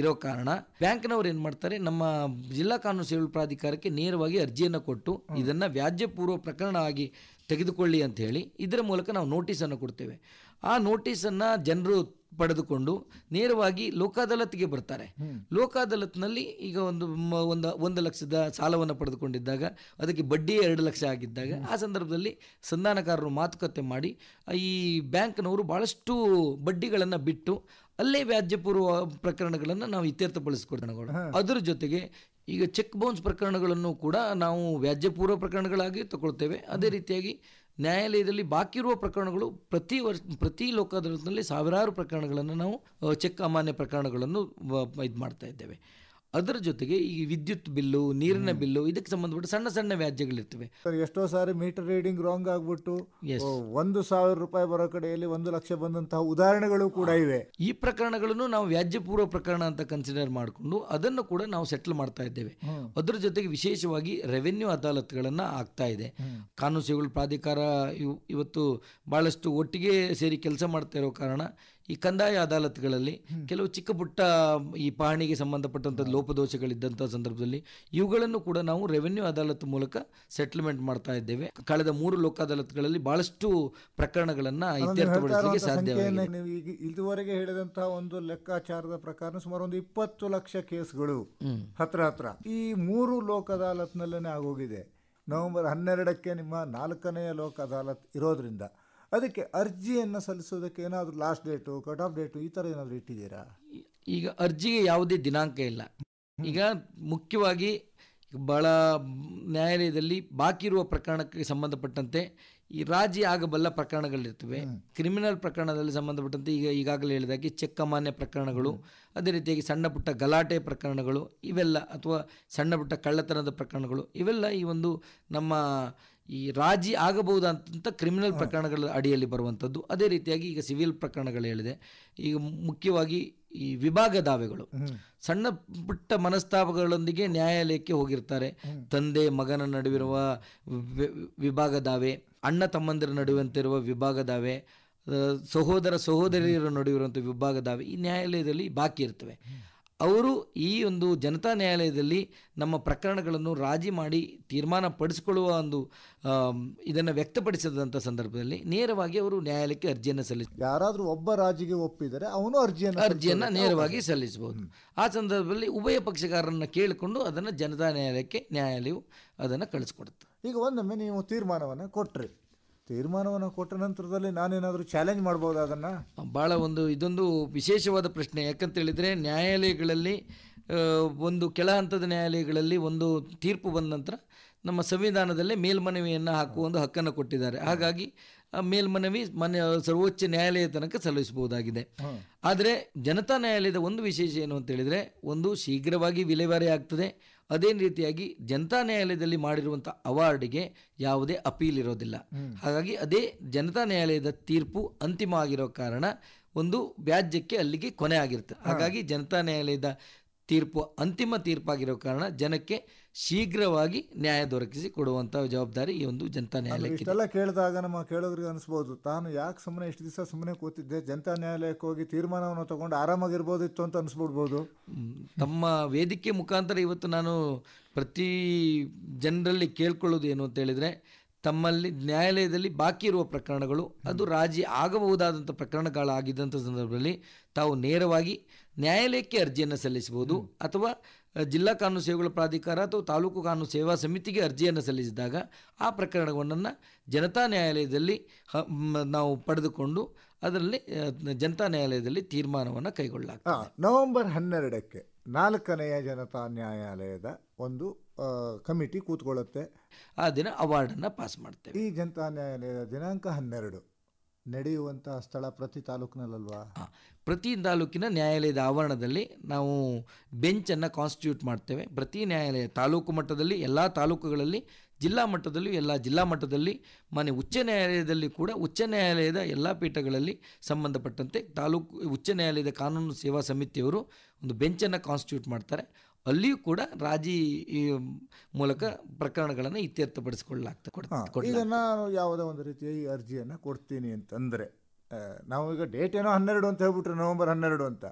ಇರೋ ಕಾರಣ ಬ್ಯಾಂಕ್ನವರು ಏನು ಮಾಡ್ತಾರೆ ನಮ್ಮ ಜಿಲ್ಲಾ ಕಾನೂನು ಸೇವಾ ಪ್ರಾಧಿಕಾರಕ್ಕೆ ನೇರವಾಗಿ ಅರ್ಜಿಯನ್ನು ಕೊಟ್ಟು ಇದನ್ನು ವ್ಯಾಜ್ಯಪೂರ್ವ ಪ್ರಕರಣ ಆಗಿ ತೆಗೆದುಕೊಳ್ಳಿ ಅಂತ ಹೇಳಿ ಇದರ ಮೂಲಕ ನಾವು ನೋಟಿಸನ್ನು ಕೊಡ್ತೇವೆ ಆ ನೋಟಿಸನ್ನು ಜನರು ಪಡೆದುಕೊಂಡು ನೇರವಾಗಿ ಲೋಕಾದಾಲತ್ಗೆ ಬರ್ತಾರೆ ಲೋಕಾದಾಲತ್ನಲ್ಲಿ ಈಗ ಒಂದು ಒಂದು ಒಂದು ಲಕ್ಷದ ಸಾಲವನ್ನು ಪಡೆದುಕೊಂಡಿದ್ದಾಗ ಅದಕ್ಕೆ ಬಡ್ಡಿ ಎರಡು ಲಕ್ಷ ಆಗಿದ್ದಾಗ ಆ ಸಂದರ್ಭದಲ್ಲಿ ಸಂಧಾನಕಾರರು ಮಾತುಕತೆ ಮಾಡಿ ಈ ಬ್ಯಾಂಕ್ನವರು ಭಾಳಷ್ಟು ಬಡ್ಡಿಗಳನ್ನು ಬಿಟ್ಟು ಅಲ್ಲೇ ವ್ಯಾಜ್ಯಪೂರ್ವ ಪ್ರಕರಣಗಳನ್ನು ನಾವು ಇತ್ಯರ್ಥಪಡಿಸಿಕೊಡ್ತೇನೆ ಅದರ ಜೊತೆಗೆ ಈಗ ಚೆಕ್ ಬೌನ್ಸ್ ಪ್ರಕರಣಗಳನ್ನು ಕೂಡ ನಾವು ವ್ಯಾಜ್ಯಪೂರ್ವ ಪ್ರಕರಣಗಳಾಗಿ ತಗೊಳ್ತೇವೆ ಅದೇ ರೀತಿಯಾಗಿ ನ್ಯಾಯಾಲಯದಲ್ಲಿ ಬಾಕಿ ಇರುವ ಪ್ರಕರಣಗಳು ಪ್ರತಿ ವರ್ಷ ಪ್ರತಿ ಲೋಕಾದಾಲತ್ನಲ್ಲಿ ಸಾವಿರಾರು ಪ್ರಕರಣಗಳನ್ನು ನಾವು ಚೆಕ್ ಅಮಾನ್ಯ ಪ್ರಕರಣಗಳನ್ನು ಇದು ಮಾಡ್ತಾ ಇದ್ದೇವೆ ಅದರ ಜೊತೆಗೆ ಈ ವಿದ್ಯುತ್ ಬಿಲ್ಲು ನೀರಿನ ಬಿಲ್ಲು ಇದಕ್ಕೆ ಸಂಬಂಧಪಟ್ಟ ಸಣ್ಣ ಸಣ್ಣ ವ್ಯಾಜ್ಯಗಳಿರ್ತವೆ
ಎಷ್ಟೋ ಸಾರಿ ಮೀಟರ್ ರೀಡಿಂಗ್ ರಾಂಗ್ ಆಗ್ಬಿಟ್ಟು ಒಂದು ಸಾವಿರ ರೂಪಾಯಿ ಬರೋ ಕಡೆಯಲ್ಲಿ ಒಂದು ಲಕ್ಷ ಬಂದಂತಹ ಉದಾಹರಣೆಗಳು ಕೂಡ ಇವೆ
ಈ ಪ್ರಕರಣಗಳನ್ನು
ನಾವು ವ್ಯಾಜ್ಯ ಪೂರ್ವ
ಪ್ರಕರಣ ಅಂತ ಕನ್ಸಿಡರ್ ಮಾಡಿಕೊಂಡು ಅದನ್ನು ಕೂಡ ನಾವು ಸೆಟ್ಲ್ ಮಾಡ್ತಾ ಇದ್ದೇವೆ ಅದರ ಜೊತೆಗೆ ವಿಶೇಷವಾಗಿ ರೆವೆನ್ಯೂ ಅದಾಲತ್ಗಳನ್ನ ಆಗ್ತಾ ಇದೆ ಕಾನೂನು ಸೇವೆಗಳು ಪ್ರಾಧಿಕಾರ ಇವತ್ತು ಬಹಳಷ್ಟು ಒಟ್ಟಿಗೆ ಸೇರಿ ಕೆಲಸ ಮಾಡ್ತಾ ಇರೋ ಕಾರಣ ಈ ಕಂದಾಯ ಅದಾಲತ್ಗಳಲ್ಲಿ ಕೆಲವು ಚಿಕ್ಕ ಪುಟ್ಟ ಈ ಪಹಣಿಗೆ ಸಂಬಂಧಪಟ್ಟಂತ ಲೋಪದೋಷಗಳಿದ್ದಂತಹ ಸಂದರ್ಭದಲ್ಲಿ ಇವುಗಳನ್ನು ಕೂಡ ನಾವು ರೆವೆನ್ಯೂ ಅದಾಲತ್ ಮೂಲಕ ಸೆಟಲ್ಮೆಂಟ್ ಮಾಡ್ತಾ ಇದ್ದೇವೆ ಕಳೆದ ಮೂರು ಲೋಕ ಅದಾಲತ್ಗಳಲ್ಲಿ ಬಹಳಷ್ಟು ಪ್ರಕರಣಗಳನ್ನು ಇತ್ಯರ್ಥಪಡಿಸಲಿಕ್ಕೆ ಸಾಧ್ಯವಾಗಿದೆ
ಇದುವರೆಗೆ ಹೇಳಿದಂತಹ ಒಂದು ಲೆಕ್ಕಾಚಾರದ ಪ್ರಕಾರ ಸುಮಾರು ಒಂದು ಇಪ್ಪತ್ತು ಲಕ್ಷ ಕೇಸ್ಗಳು ಹತ್ರ ಹತ್ರ ಈ ಮೂರು ಲೋಕ ಅದಾಲತ್ನಲ್ಲೇ ಆಗೋಗಿದೆ ನವೆಂಬರ್ ಹನ್ನೆರಡಕ್ಕೆ ನಿಮ್ಮ ನಾಲ್ಕನೆಯ ಲೋಕ ಅದಾಲತ್ ಇರೋದ್ರಿಂದ ಅದಕ್ಕೆ ಅರ್ಜಿಯನ್ನು ಸಲ್ಲಿಸೋದಕ್ಕೆ ಏನಾದರೂ last date cut off date ಈ ಥರ ಏನಾದರೂ ಇಟ್ಟಿದ್ದೀರಾ
ಈಗ ಅರ್ಜಿಗೆ ಯಾವುದೇ ದಿನಾಂಕ ಇಲ್ಲ ಈಗ ಮುಖ್ಯವಾಗಿ ಭಾಳ ನ್ಯಾಯಾಲಯದಲ್ಲಿ ಬಾಕಿ ಇರುವ ಪ್ರಕರಣಕ್ಕೆ ಸಂಬಂಧಪಟ್ಟಂತೆ ಈ ರಾಜಿ ಆಗಬಲ್ಲ ಪ್ರಕರಣಗಳಿರ್ತವೆ ಕ್ರಿಮಿನಲ್ ಪ್ರಕರಣದಲ್ಲಿ ಸಂಬಂಧಪಟ್ಟಂತೆ ಈಗ ಈಗಾಗಲೇ ಹೇಳಿದಾಗೆ ಚೆಕ್ ಅಮಾನ್ಯ ಪ್ರಕರಣಗಳು ಅದೇ ರೀತಿಯಾಗಿ ಸಣ್ಣ ಪುಟ್ಟ ಗಲಾಟೆ ಪ್ರಕರಣಗಳು ಇವೆಲ್ಲ ಅಥವಾ ಸಣ್ಣ ಪುಟ್ಟ ಕಳ್ಳತನದ ಪ್ರಕರಣಗಳು ಇವೆಲ್ಲ ಈ ಒಂದು ನಮ್ಮ ಈ ರಾಜಿ ಆಗಬಹುದಂತ ಕ್ರಿಮಿನಲ್ ಪ್ರಕರಣಗಳ ಅಡಿಯಲ್ಲಿ ಬರುವಂಥದ್ದು ಅದೇ ರೀತಿಯಾಗಿ ಈಗ ಸಿವಿಲ್ ಪ್ರಕರಣಗಳು ಹೇಳಿದೆ ಈಗ ಮುಖ್ಯವಾಗಿ ಈ ವಿಭಾಗ ದಾವೆಗಳು ಸಣ್ಣ ಪುಟ್ಟ ಮನಸ್ತಾಪಗಳೊಂದಿಗೆ ನ್ಯಾಯಾಲಯಕ್ಕೆ ಹೋಗಿರ್ತಾರೆ ತಂದೆ ಮಗನ ನಡುವಿರುವ ವಿಭಾಗ ದಾವೆ ಅಣ್ಣ ತಮ್ಮಂದಿರ ನಡುವಂತಿರುವ ವಿಭಾಗ ದಾವೆ ಸಹೋದರ ಸಹೋದರಿಯರ ನಡುವಿರುವಂಥ ವಿಭಾಗ ದಾವೆ ಈ ನ್ಯಾಯಾಲಯದಲ್ಲಿ ಬಾಕಿ ಇರ್ತವೆ ಅವರು ಈ ಒಂದು ಜನತಾ ನ್ಯಾಯಾಲಯದಲ್ಲಿ ನಮ್ಮ ಪ್ರಕರಣಗಳನ್ನು ರಾಜಿ ಮಾಡಿ ತೀರ್ಮಾನ ಪಡಿಸಿಕೊಳ್ಳುವ ಒಂದು ಇದನ್ನು ವ್ಯಕ್ತಪಡಿಸಿದಂಥ ಸಂದರ್ಭದಲ್ಲಿ ನೇರವಾಗಿ
ಅವರು ನ್ಯಾಯಾಲಯಕ್ಕೆ ಅರ್ಜಿಯನ್ನು ಸಲ್ಲಿಸ ಯಾರಾದರೂ ಒಬ್ಬ ರಾಜಿಗೆ ಒಪ್ಪಿದರೆ ಅವನು ಅರ್ಜಿಯನ್ನು ಅರ್ಜಿಯನ್ನು ನೇರವಾಗಿ ಸಲ್ಲಿಸಬಹುದು
ಆ ಸಂದರ್ಭದಲ್ಲಿ ಉಭಯ ಪಕ್ಷಗಾರರನ್ನು ಕೇಳಿಕೊಂಡು ಅದನ್ನು ಜನತಾ ನ್ಯಾಯಾಲಯಕ್ಕೆ ನ್ಯಾಯಾಲಯವು ಅದನ್ನು ಕಳಿಸ್ಕೊಡುತ್ತೆ
ಈಗ ಒಂದೊಮ್ಮೆ ನೀವು ತೀರ್ಮಾನವನ್ನು ಕೊಟ್ಟರೆ ತೀರ್ಮಾನವನ್ನು ಕೊಟ್ಟ ನಂತರದಲ್ಲಿ ನಾನೇನಾದರೂ ಚಾಲೆಂಜ್ ಮಾಡ್ಬೋದು ಅದನ್ನು
ಭಾಳ ಒಂದು ಇದೊಂದು ವಿಶೇಷವಾದ ಪ್ರಶ್ನೆ ಯಾಕಂತ ನ್ಯಾಯಾಲಯಗಳಲ್ಲಿ ಒಂದು ಕೆಳ ಹಂತದ ನ್ಯಾಯಾಲಯಗಳಲ್ಲಿ ಒಂದು ತೀರ್ಪು ಬಂದ ನಂತರ ನಮ್ಮ ಸಂವಿಧಾನದಲ್ಲೇ ಮೇಲ್ಮನವಿಯನ್ನು ಹಾಕುವ ಒಂದು ಹಕ್ಕನ್ನು ಕೊಟ್ಟಿದ್ದಾರೆ ಹಾಗಾಗಿ ಮೇಲ್ಮನವಿ ಮನೆ ಸರ್ವೋಚ್ಚ ನ್ಯಾಯಾಲಯ ತನಕ ಸಲ್ಲಿಸಬಹುದಾಗಿದೆ ಆದರೆ ಜನತಾ ನ್ಯಾಯಾಲಯದ ಒಂದು ವಿಶೇಷ ಏನು ಅಂತ ಹೇಳಿದರೆ ಒಂದು ಶೀಘ್ರವಾಗಿ ವಿಲೇವಾರಿ ಆಗ್ತದೆ ಅದೇ ರೀತಿಯಾಗಿ ಜನತಾ ನ್ಯಾಯಾಲಯದಲ್ಲಿ ಮಾಡಿರುವಂಥ ಅವಾರ್ಡ್ಗೆ ಯಾವುದೇ ಅಪೀಲ್ ಇರೋದಿಲ್ಲ ಹಾಗಾಗಿ ಅದೇ ಜನತಾ ನ್ಯಾಯಾಲಯದ ತೀರ್ಪು ಅಂತಿಮ ಆಗಿರೋ ಕಾರಣ ಒಂದು ವ್ಯಾಜ್ಯಕ್ಕೆ ಅಲ್ಲಿಗೆ ಕೊನೆ ಆಗಿರುತ್ತೆ ಹಾಗಾಗಿ ಜನತಾ ನ್ಯಾಯಾಲಯದ ತೀರ್ಪು ಅಂತಿಮ ತೀರ್ಪಾಗಿರೋ ಕಾರಣ ಜನಕ್ಕೆ ಶೀಘ್ರವಾಗಿ ನ್ಯಾಯ ದೊರಕಿಸಿ ಕೊಡುವಂಥ ಜವಾಬ್ದಾರಿ ಈ ಒಂದು ಜನತಾ ನ್ಯಾಯಾಲಯಕ್ಕೆ ಇಷ್ಟೆಲ್ಲ
ಕೇಳಿದಾಗ ನಮ್ಮ ಕೇಳೋದ್ರಿಗೆ ಅನಿಸ್ಬೋದು ತಾನು ಯಾಕೆ ಸುಮ್ಮನೆ ಇಷ್ಟು ದಿವಸ ಸುಮ್ಮನೆ ಕೂತಿದ್ದೆ ಜನತಾ ನ್ಯಾಯಾಲಯಕ್ಕೆ ಹೋಗಿ ತೀರ್ಮಾನವನ್ನು ತಗೊಂಡು ಆರಾಮಾಗಿರ್ಬೋದಿತ್ತು ಅಂತ ಅನಿಸ್ಬಿಡ್ಬೋದು
ತಮ್ಮ ವೇದಿಕೆ ಮುಖಾಂತರ ಇವತ್ತು ನಾನು ಪ್ರತಿ ಜನರಲ್ಲಿ ಕೇಳ್ಕೊಳ್ಳೋದು ಏನು ಅಂತ ಹೇಳಿದರೆ ತಮ್ಮಲ್ಲಿ ನ್ಯಾಯಾಲಯದಲ್ಲಿ ಬಾಕಿ ಇರುವ ಪ್ರಕರಣಗಳು ಅದು ರಾಜಿ ಆಗಬಹುದಾದಂಥ ಪ್ರಕರಣಗಳಾಗಿದ್ದಂಥ ಸಂದರ್ಭದಲ್ಲಿ ತಾವು ನೇರವಾಗಿ ನ್ಯಾಯಾಲಯಕ್ಕೆ ಅರ್ಜಿಯನ್ನು ಸಲ್ಲಿಸಬಹುದು ಅಥವಾ ಜಿಲ್ಲಾ ಕಾನೂನು ಸೇವೆಗಳ ಪ್ರಾಧಿಕಾರ ಅಥವಾ ತಾಲೂಕು ಕಾನೂನು ಸೇವಾ ಸಮಿತಿಗೆ ಅರ್ಜಿಯನ್ನು ಸಲ್ಲಿಸಿದಾಗ ಆ ಪ್ರಕರಣವನ್ನು ಜನತಾ ನ್ಯಾಯಾಲಯದಲ್ಲಿ ನಾವು ಪಡೆದುಕೊಂಡು ಅದರಲ್ಲಿ ಜನತಾ ನ್ಯಾಯಾಲಯದಲ್ಲಿ ತೀರ್ಮಾನವನ್ನು ಕೈಗೊಳ್ಳಲಾಗ್ತದೆ
ನವೆಂಬರ್ ಹನ್ನೆರಡಕ್ಕೆ ನಾಲ್ಕನೆಯ ಜನತಾ ನ್ಯಾಯಾಲಯದ ಒಂದು ಕಮಿಟಿ ಕೂತ್ಕೊಳ್ಳುತ್ತೆ ಆ ದಿನ ಅವಾರ್ಡನ್ನು ಪಾಸ್ ಮಾಡ್ತೇವೆ ಈ ಜನತಾ ನ್ಯಾಯಾಲಯದ ದಿನಾಂಕ ಹನ್ನೆರಡು ನಡೆಯುವಂತಹ ಸ್ಥಳ ಪ್ರತಿ ತಾಲೂಕಿನಲ್ಲಲ್ವಾ
ಪ್ರತಿ ತಾಲೂಕಿನ ನ್ಯಾಯಾಲಯದ ಆವರಣದಲ್ಲಿ ನಾವು ಬೆಂಚನ್ನು ಕಾನ್ಸ್ಟಿಟ್ಯೂಟ್ ಮಾಡ್ತೇವೆ ಪ್ರತಿ ನ್ಯಾಯಾಲಯ ತಾಲೂಕು ಮಟ್ಟದಲ್ಲಿ ಎಲ್ಲ ತಾಲೂಕುಗಳಲ್ಲಿ ಜಿಲ್ಲಾ ಮಟ್ಟದಲ್ಲಿ ಎಲ್ಲ ಜಿಲ್ಲಾ ಮಟ್ಟದಲ್ಲಿ ಮನೆ ಉಚ್ಚ ನ್ಯಾಯಾಲಯದಲ್ಲಿ ಕೂಡ ಉಚ್ಚ ನ್ಯಾಯಾಲಯದ ಎಲ್ಲ ಪೀಠಗಳಲ್ಲಿ ಸಂಬಂಧಪಟ್ಟಂತೆ ತಾಲೂಕು ಉಚ್ಚ ನ್ಯಾಯಾಲಯದ ಕಾನೂನು ಸೇವಾ ಸಮಿತಿಯವರು ಒಂದು ಬೆಂಚನ್ನು ಕಾನ್ಸ್ಟಿಟ್ಯೂಟ್ ಮಾಡ್ತಾರೆ ಅಲ್ಲಿಯೂ ಕೂಡ ರಾಜಿ ಮೂಲಕ ಪ್ರಕರಣಗಳನ್ನು ಇತ್ಯರ್ಥಪಡಿಸಿಕೊಳ್ಳಲಾಗ್ತದೆ
ನಾನು ಯಾವುದೋ ಒಂದು ರೀತಿಯ ಈ ಅರ್ಜಿಯನ್ನು ಕೊಡ್ತೀನಿ ಅಂತಂದರೆ ನಾವೀಗ ಡೇಟ್ ಏನೋ ಹನ್ನೆರಡು ಅಂತ ಹೇಳ್ಬಿಟ್ರೆ ನವೆಂಬರ್ ಹನ್ನೆರಡು ಅಂತ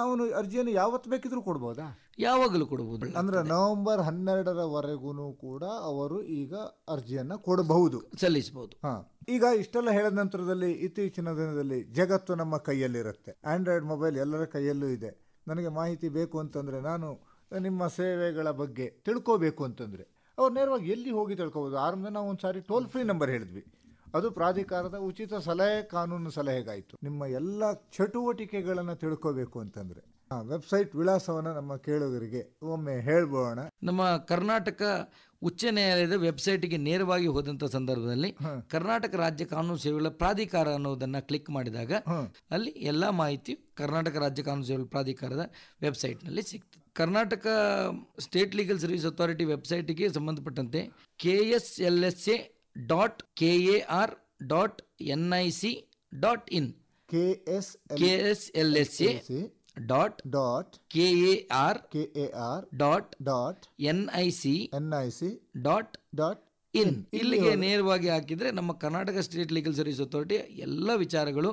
ಅವನು ಅರ್ಜಿಯನ್ನು ಯಾವತ್ತು ಬೇಕಿದ್ರೂ ಕೊಡ್ಬೋದಾ ಯಾವಾಗಲೂ ಕೊಡಬಹುದು ಅಂದ್ರೆ ನವೆಂಬರ್ ಹನ್ನೆರಡರವರೆಗೂ ಕೂಡ ಅವರು ಈಗ ಅರ್ಜಿಯನ್ನು ಕೊಡಬಹುದು ಸಲ್ಲಿಸಬಹುದು ಈಗ ಇಷ್ಟೆಲ್ಲ ಹೇಳಿದ ನಂತರದಲ್ಲಿ ಇತ್ತೀಚಿನ ದಿನದಲ್ಲಿ ಜಗತ್ತು ನಮ್ಮ ಕೈಯಲ್ಲಿರುತ್ತೆ ಆಂಡ್ರಾಯ್ಡ್ ಮೊಬೈಲ್ ಎಲ್ಲರ ಕೈಯಲ್ಲೂ ಇದೆ ನನಗೆ ಮಾಹಿತಿ ಬೇಕು ಅಂತಂದರೆ ನಾನು ನಿಮ್ಮ ಸೇವೆಗಳ ಬಗ್ಗೆ ತಿಳ್ಕೋಬೇಕು ಅಂತಂದರೆ ಅವ್ರು ನೇರವಾಗಿ ಎಲ್ಲಿ ಹೋಗಿ ತಿಳ್ಕೊಬೋದು ಆರಂಭ ನಾವು ಒಂದು ಸಾರಿ ಟೋಲ್ ಫ್ರೀ ನಂಬರ್ ಹೇಳಿದ್ವಿ ಅದು ಪ್ರಾಧಿಕಾರದ ಉಚಿತ ಸಲಹೆ ಕಾನೂನು ಸಲಹೆಗಾಯಿತು ನಿಮ್ಮ ಎಲ್ಲ ಚಟುವಟಿಕೆಗಳನ್ನು ತಿಳ್ಕೋಬೇಕು ಅಂತಂದರೆ ವೆಬ್ಸೈಟ್ ವಿಳಾಸವನ್ನು ನಮ್ಮ ಕೇಳುಗರಿಗೆ ಒಮ್ಮೆ ಹೇಳ್ಬೋಣ
ನಮ್ಮ ಕರ್ನಾಟಕ ಉಚ್ಚ ನ್ಯಾಯಾಲಯದ ವೆಬ್ಸೈಟ್ಗೆ ನೇರವಾಗಿ ಹೋದಂಥ ಸಂದರ್ಭದಲ್ಲಿ ಕರ್ನಾಟಕ ರಾಜ್ಯ ಕಾನೂನು ಸೇವೆಗಳ ಪ್ರಾಧಿಕಾರ ಅನ್ನೋದನ್ನ ಕ್ಲಿಕ್ ಮಾಡಿದಾಗ ಅಲ್ಲಿ ಎಲ್ಲ ಮಾಹಿತಿಯು ಕರ್ನಾಟಕ ರಾಜ್ಯ ಕಾನೂನು ಸೇವೆಗಳ ಪ್ರಾಧಿಕಾರದ ವೆಬ್ಸೈಟ್ನಲ್ಲಿ ಸಿಗ್ತದೆ Karnataka state legal service authority ವೆಬ್ಸೈಟ್ಗೆ ಸಂಬಂಧಪಟ್ಟಂತೆ K S L S A dot K A R dot N I
C dot in K S K S L S A dot dot K A R K A R dot dot N I C N I C
dot dot in ಇಲ್ಲಿಗೆ ನೇರವಾಗಿ ಹಾಕಿದ್ರೆ ನಮ್ಮ Karnataka state legal service authority ಎಲ್ಲ ವಿಚಾರಗಳು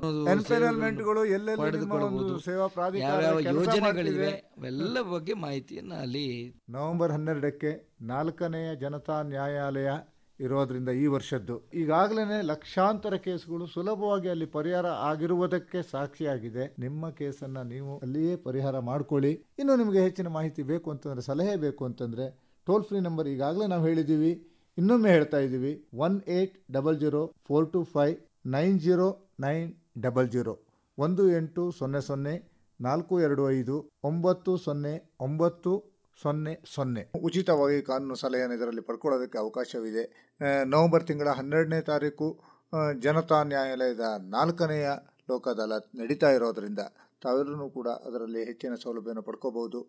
ಯಾವ ಯೋಜನೆಗಳಿವೆ
ಅವೆಲ್ಲ ಬಗ್ಗೆ ಮಾಹಿತಿಯನ್ನು ಅಲ್ಲಿ
ನವೆಂಬರ್ ಹನ್ನೆರಡಕ್ಕೆ ನಾಲ್ಕನೆಯ ಜನತಾ ನ್ಯಾಯಾಲಯ ಇರೋದರಿಂದ ಈ ವರ್ಷದ್ದು ಈಗಾಗಲೇ ಲಕ್ಷಾಂತರ ಕೇಸುಗಳು ಸುಲಭವಾಗಿ ಅಲ್ಲಿ ಪರಿಹಾರ ಆಗಿರುವುದಕ್ಕೆ ಸಾಕ್ಷಿಯಾಗಿದೆ ನಿಮ್ಮ ಕೇಸನ್ನು ನೀವು ಅಲ್ಲಿಯೇ ಪರಿಹಾರ ಮಾಡ್ಕೊಳ್ಳಿ ಇನ್ನು ನಿಮಗೆ ಹೆಚ್ಚಿನ ಮಾಹಿತಿ ಬೇಕು ಅಂತಂದರೆ ಸಲಹೆ ಬೇಕು ಅಂತಂದರೆ ಟೋಲ್ ಫ್ರೀ ನಂಬರ್ ಈಗಾಗಲೇ ನಾವು ಹೇಳಿದ್ದೀವಿ ಇನ್ನೊಮ್ಮೆ ಹೇಳ್ತಾ ಇದ್ದೀವಿ one eight double zero four two five nine zero nine double zero ಒಂದು ಎಂಟು ಸೊನ್ನೆ ಸೊನ್ನೆ ನಾಲ್ಕು ಎರಡು ಐದು ಒಂಬತ್ತು ಸೊನ್ನೆ ಒಂಬತ್ತು ಸೊನ್ನೆ ಸೊನ್ನೆ ಉಚಿತವಾಗಿ ಕಾನೂನು ಸಲಹೆಯನ್ನು ಇದರಲ್ಲಿ ಪಡ್ಕೊಳ್ಳೋದಕ್ಕೆ ಅವಕಾಶವಿದೆ ನವೆಂಬರ್ ತಿಂಗಳ ಹನ್ನೆರಡನೇ ತಾರೀಕು ಜನತಾ ನ್ಯಾಯಾಲಯದ ನಾಲ್ಕನೆಯ ಲೋಕ ಅದಾಲತ್ ನಡೀತಾ ಇರೋದರಿಂದ ತಾವೆಲ್ಲರೂ ಕೂಡ ಅದರಲ್ಲಿ ಹೆಚ್ಚಿನ ಸೌಲಭ್ಯವನ್ನು ಪಡ್ಕೋಬಹುದು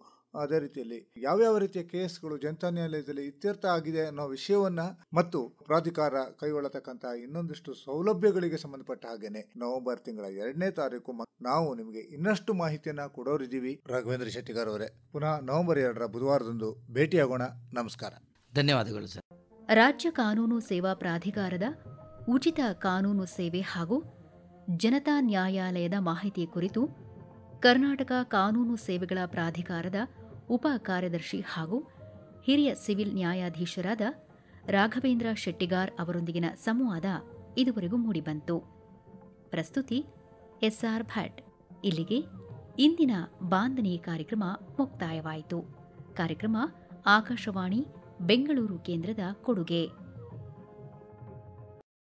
ಅದೇ ರೀತಿಯಲ್ಲಿ ಯಾವ್ಯಾವ ರೀತಿಯ ಕೇಸ್ಗಳು ಜನತಾ ನ್ಯಾಯಾಲಯದಲ್ಲಿ ಇತ್ಯರ್ಥ ಆಗಿದೆ ಅನ್ನೋ ವಿಷಯವನ್ನ ಮತ್ತು ಪ್ರಾಧಿಕಾರ ಕೈಗೊಳ್ಳತಕ್ಕಂತಹ ಇನ್ನೊಂದಿಷ್ಟು ಸೌಲಭ್ಯಗಳಿಗೆ ಸಂಬಂಧಪಟ್ಟ ಹಾಗೇನೆ ನವೆಂಬರ್ ತಿಂಗಳ ಎರಡನೇ ತಾರೀಕು ನಾವು ನಿಮಗೆ ಇನ್ನಷ್ಟು ಮಾಹಿತಿಯನ್ನ ಕೊಡೋರಿದ್ದೀವಿ ರಾಘವೇಂದ್ರ ಶೆಟ್ಟಿಗಾರ್ ಅವರೇ ಪುನಃ ನವೆಂಬರ್ ಎರಡರ ಬುಧವಾರದಂದು ಭೇಟಿಯಾಗೋಣ ನಮಸ್ಕಾರ ಧನ್ಯವಾದಗಳು ಸರ್ ರಾಜ್ಯ ಕಾನೂನು ಸೇವಾ ಪ್ರಾಧಿಕಾರದ ಉಚಿತ ಕಾನೂನು ಸೇವೆ ಹಾಗೂ ಜನತಾ ನ್ಯಾಯಾಲಯದ ಮಾಹಿತಿ ಕುರಿತು ಕರ್ನಾಟಕ ಕಾನೂನು ಸೇವೆಗಳ ಪ್ರಾಧಿಕಾರದ ಉಪ ಕಾರ್ಯದರ್ಶಿ ಹಾಗೂ ಹಿರಿಯ ಸಿವಿಲ್ ನ್ಯಾಯಾಧೀಶರಾದ ರಾಘವೇಂದ್ರ ಶೆಟ್ಟಿಗಾರ್ ಅವರೊಂದಿಗಿನ ಸಂವಾದ ಇದುವರೆಗೂ ಮೂಡಿಬಂತು ಪ್ರಸ್ತುತಿ ಎಸ್ಆರ್ ಭಟ್ ಇಲ್ಲಿಗೆ ಇಂದಿನ ಬಾಂಧನಿ ಕಾರ್ಯಕ್ರಮ ಮುಕ್ತಾಯವಾಯಿತು ಕಾರ್ಯಕ್ರಮ ಆಕಾಶವಾಣಿ ಬೆಂಗಳೂರು ಕೇಂದ್ರದ
ಕೊಡುಗೆ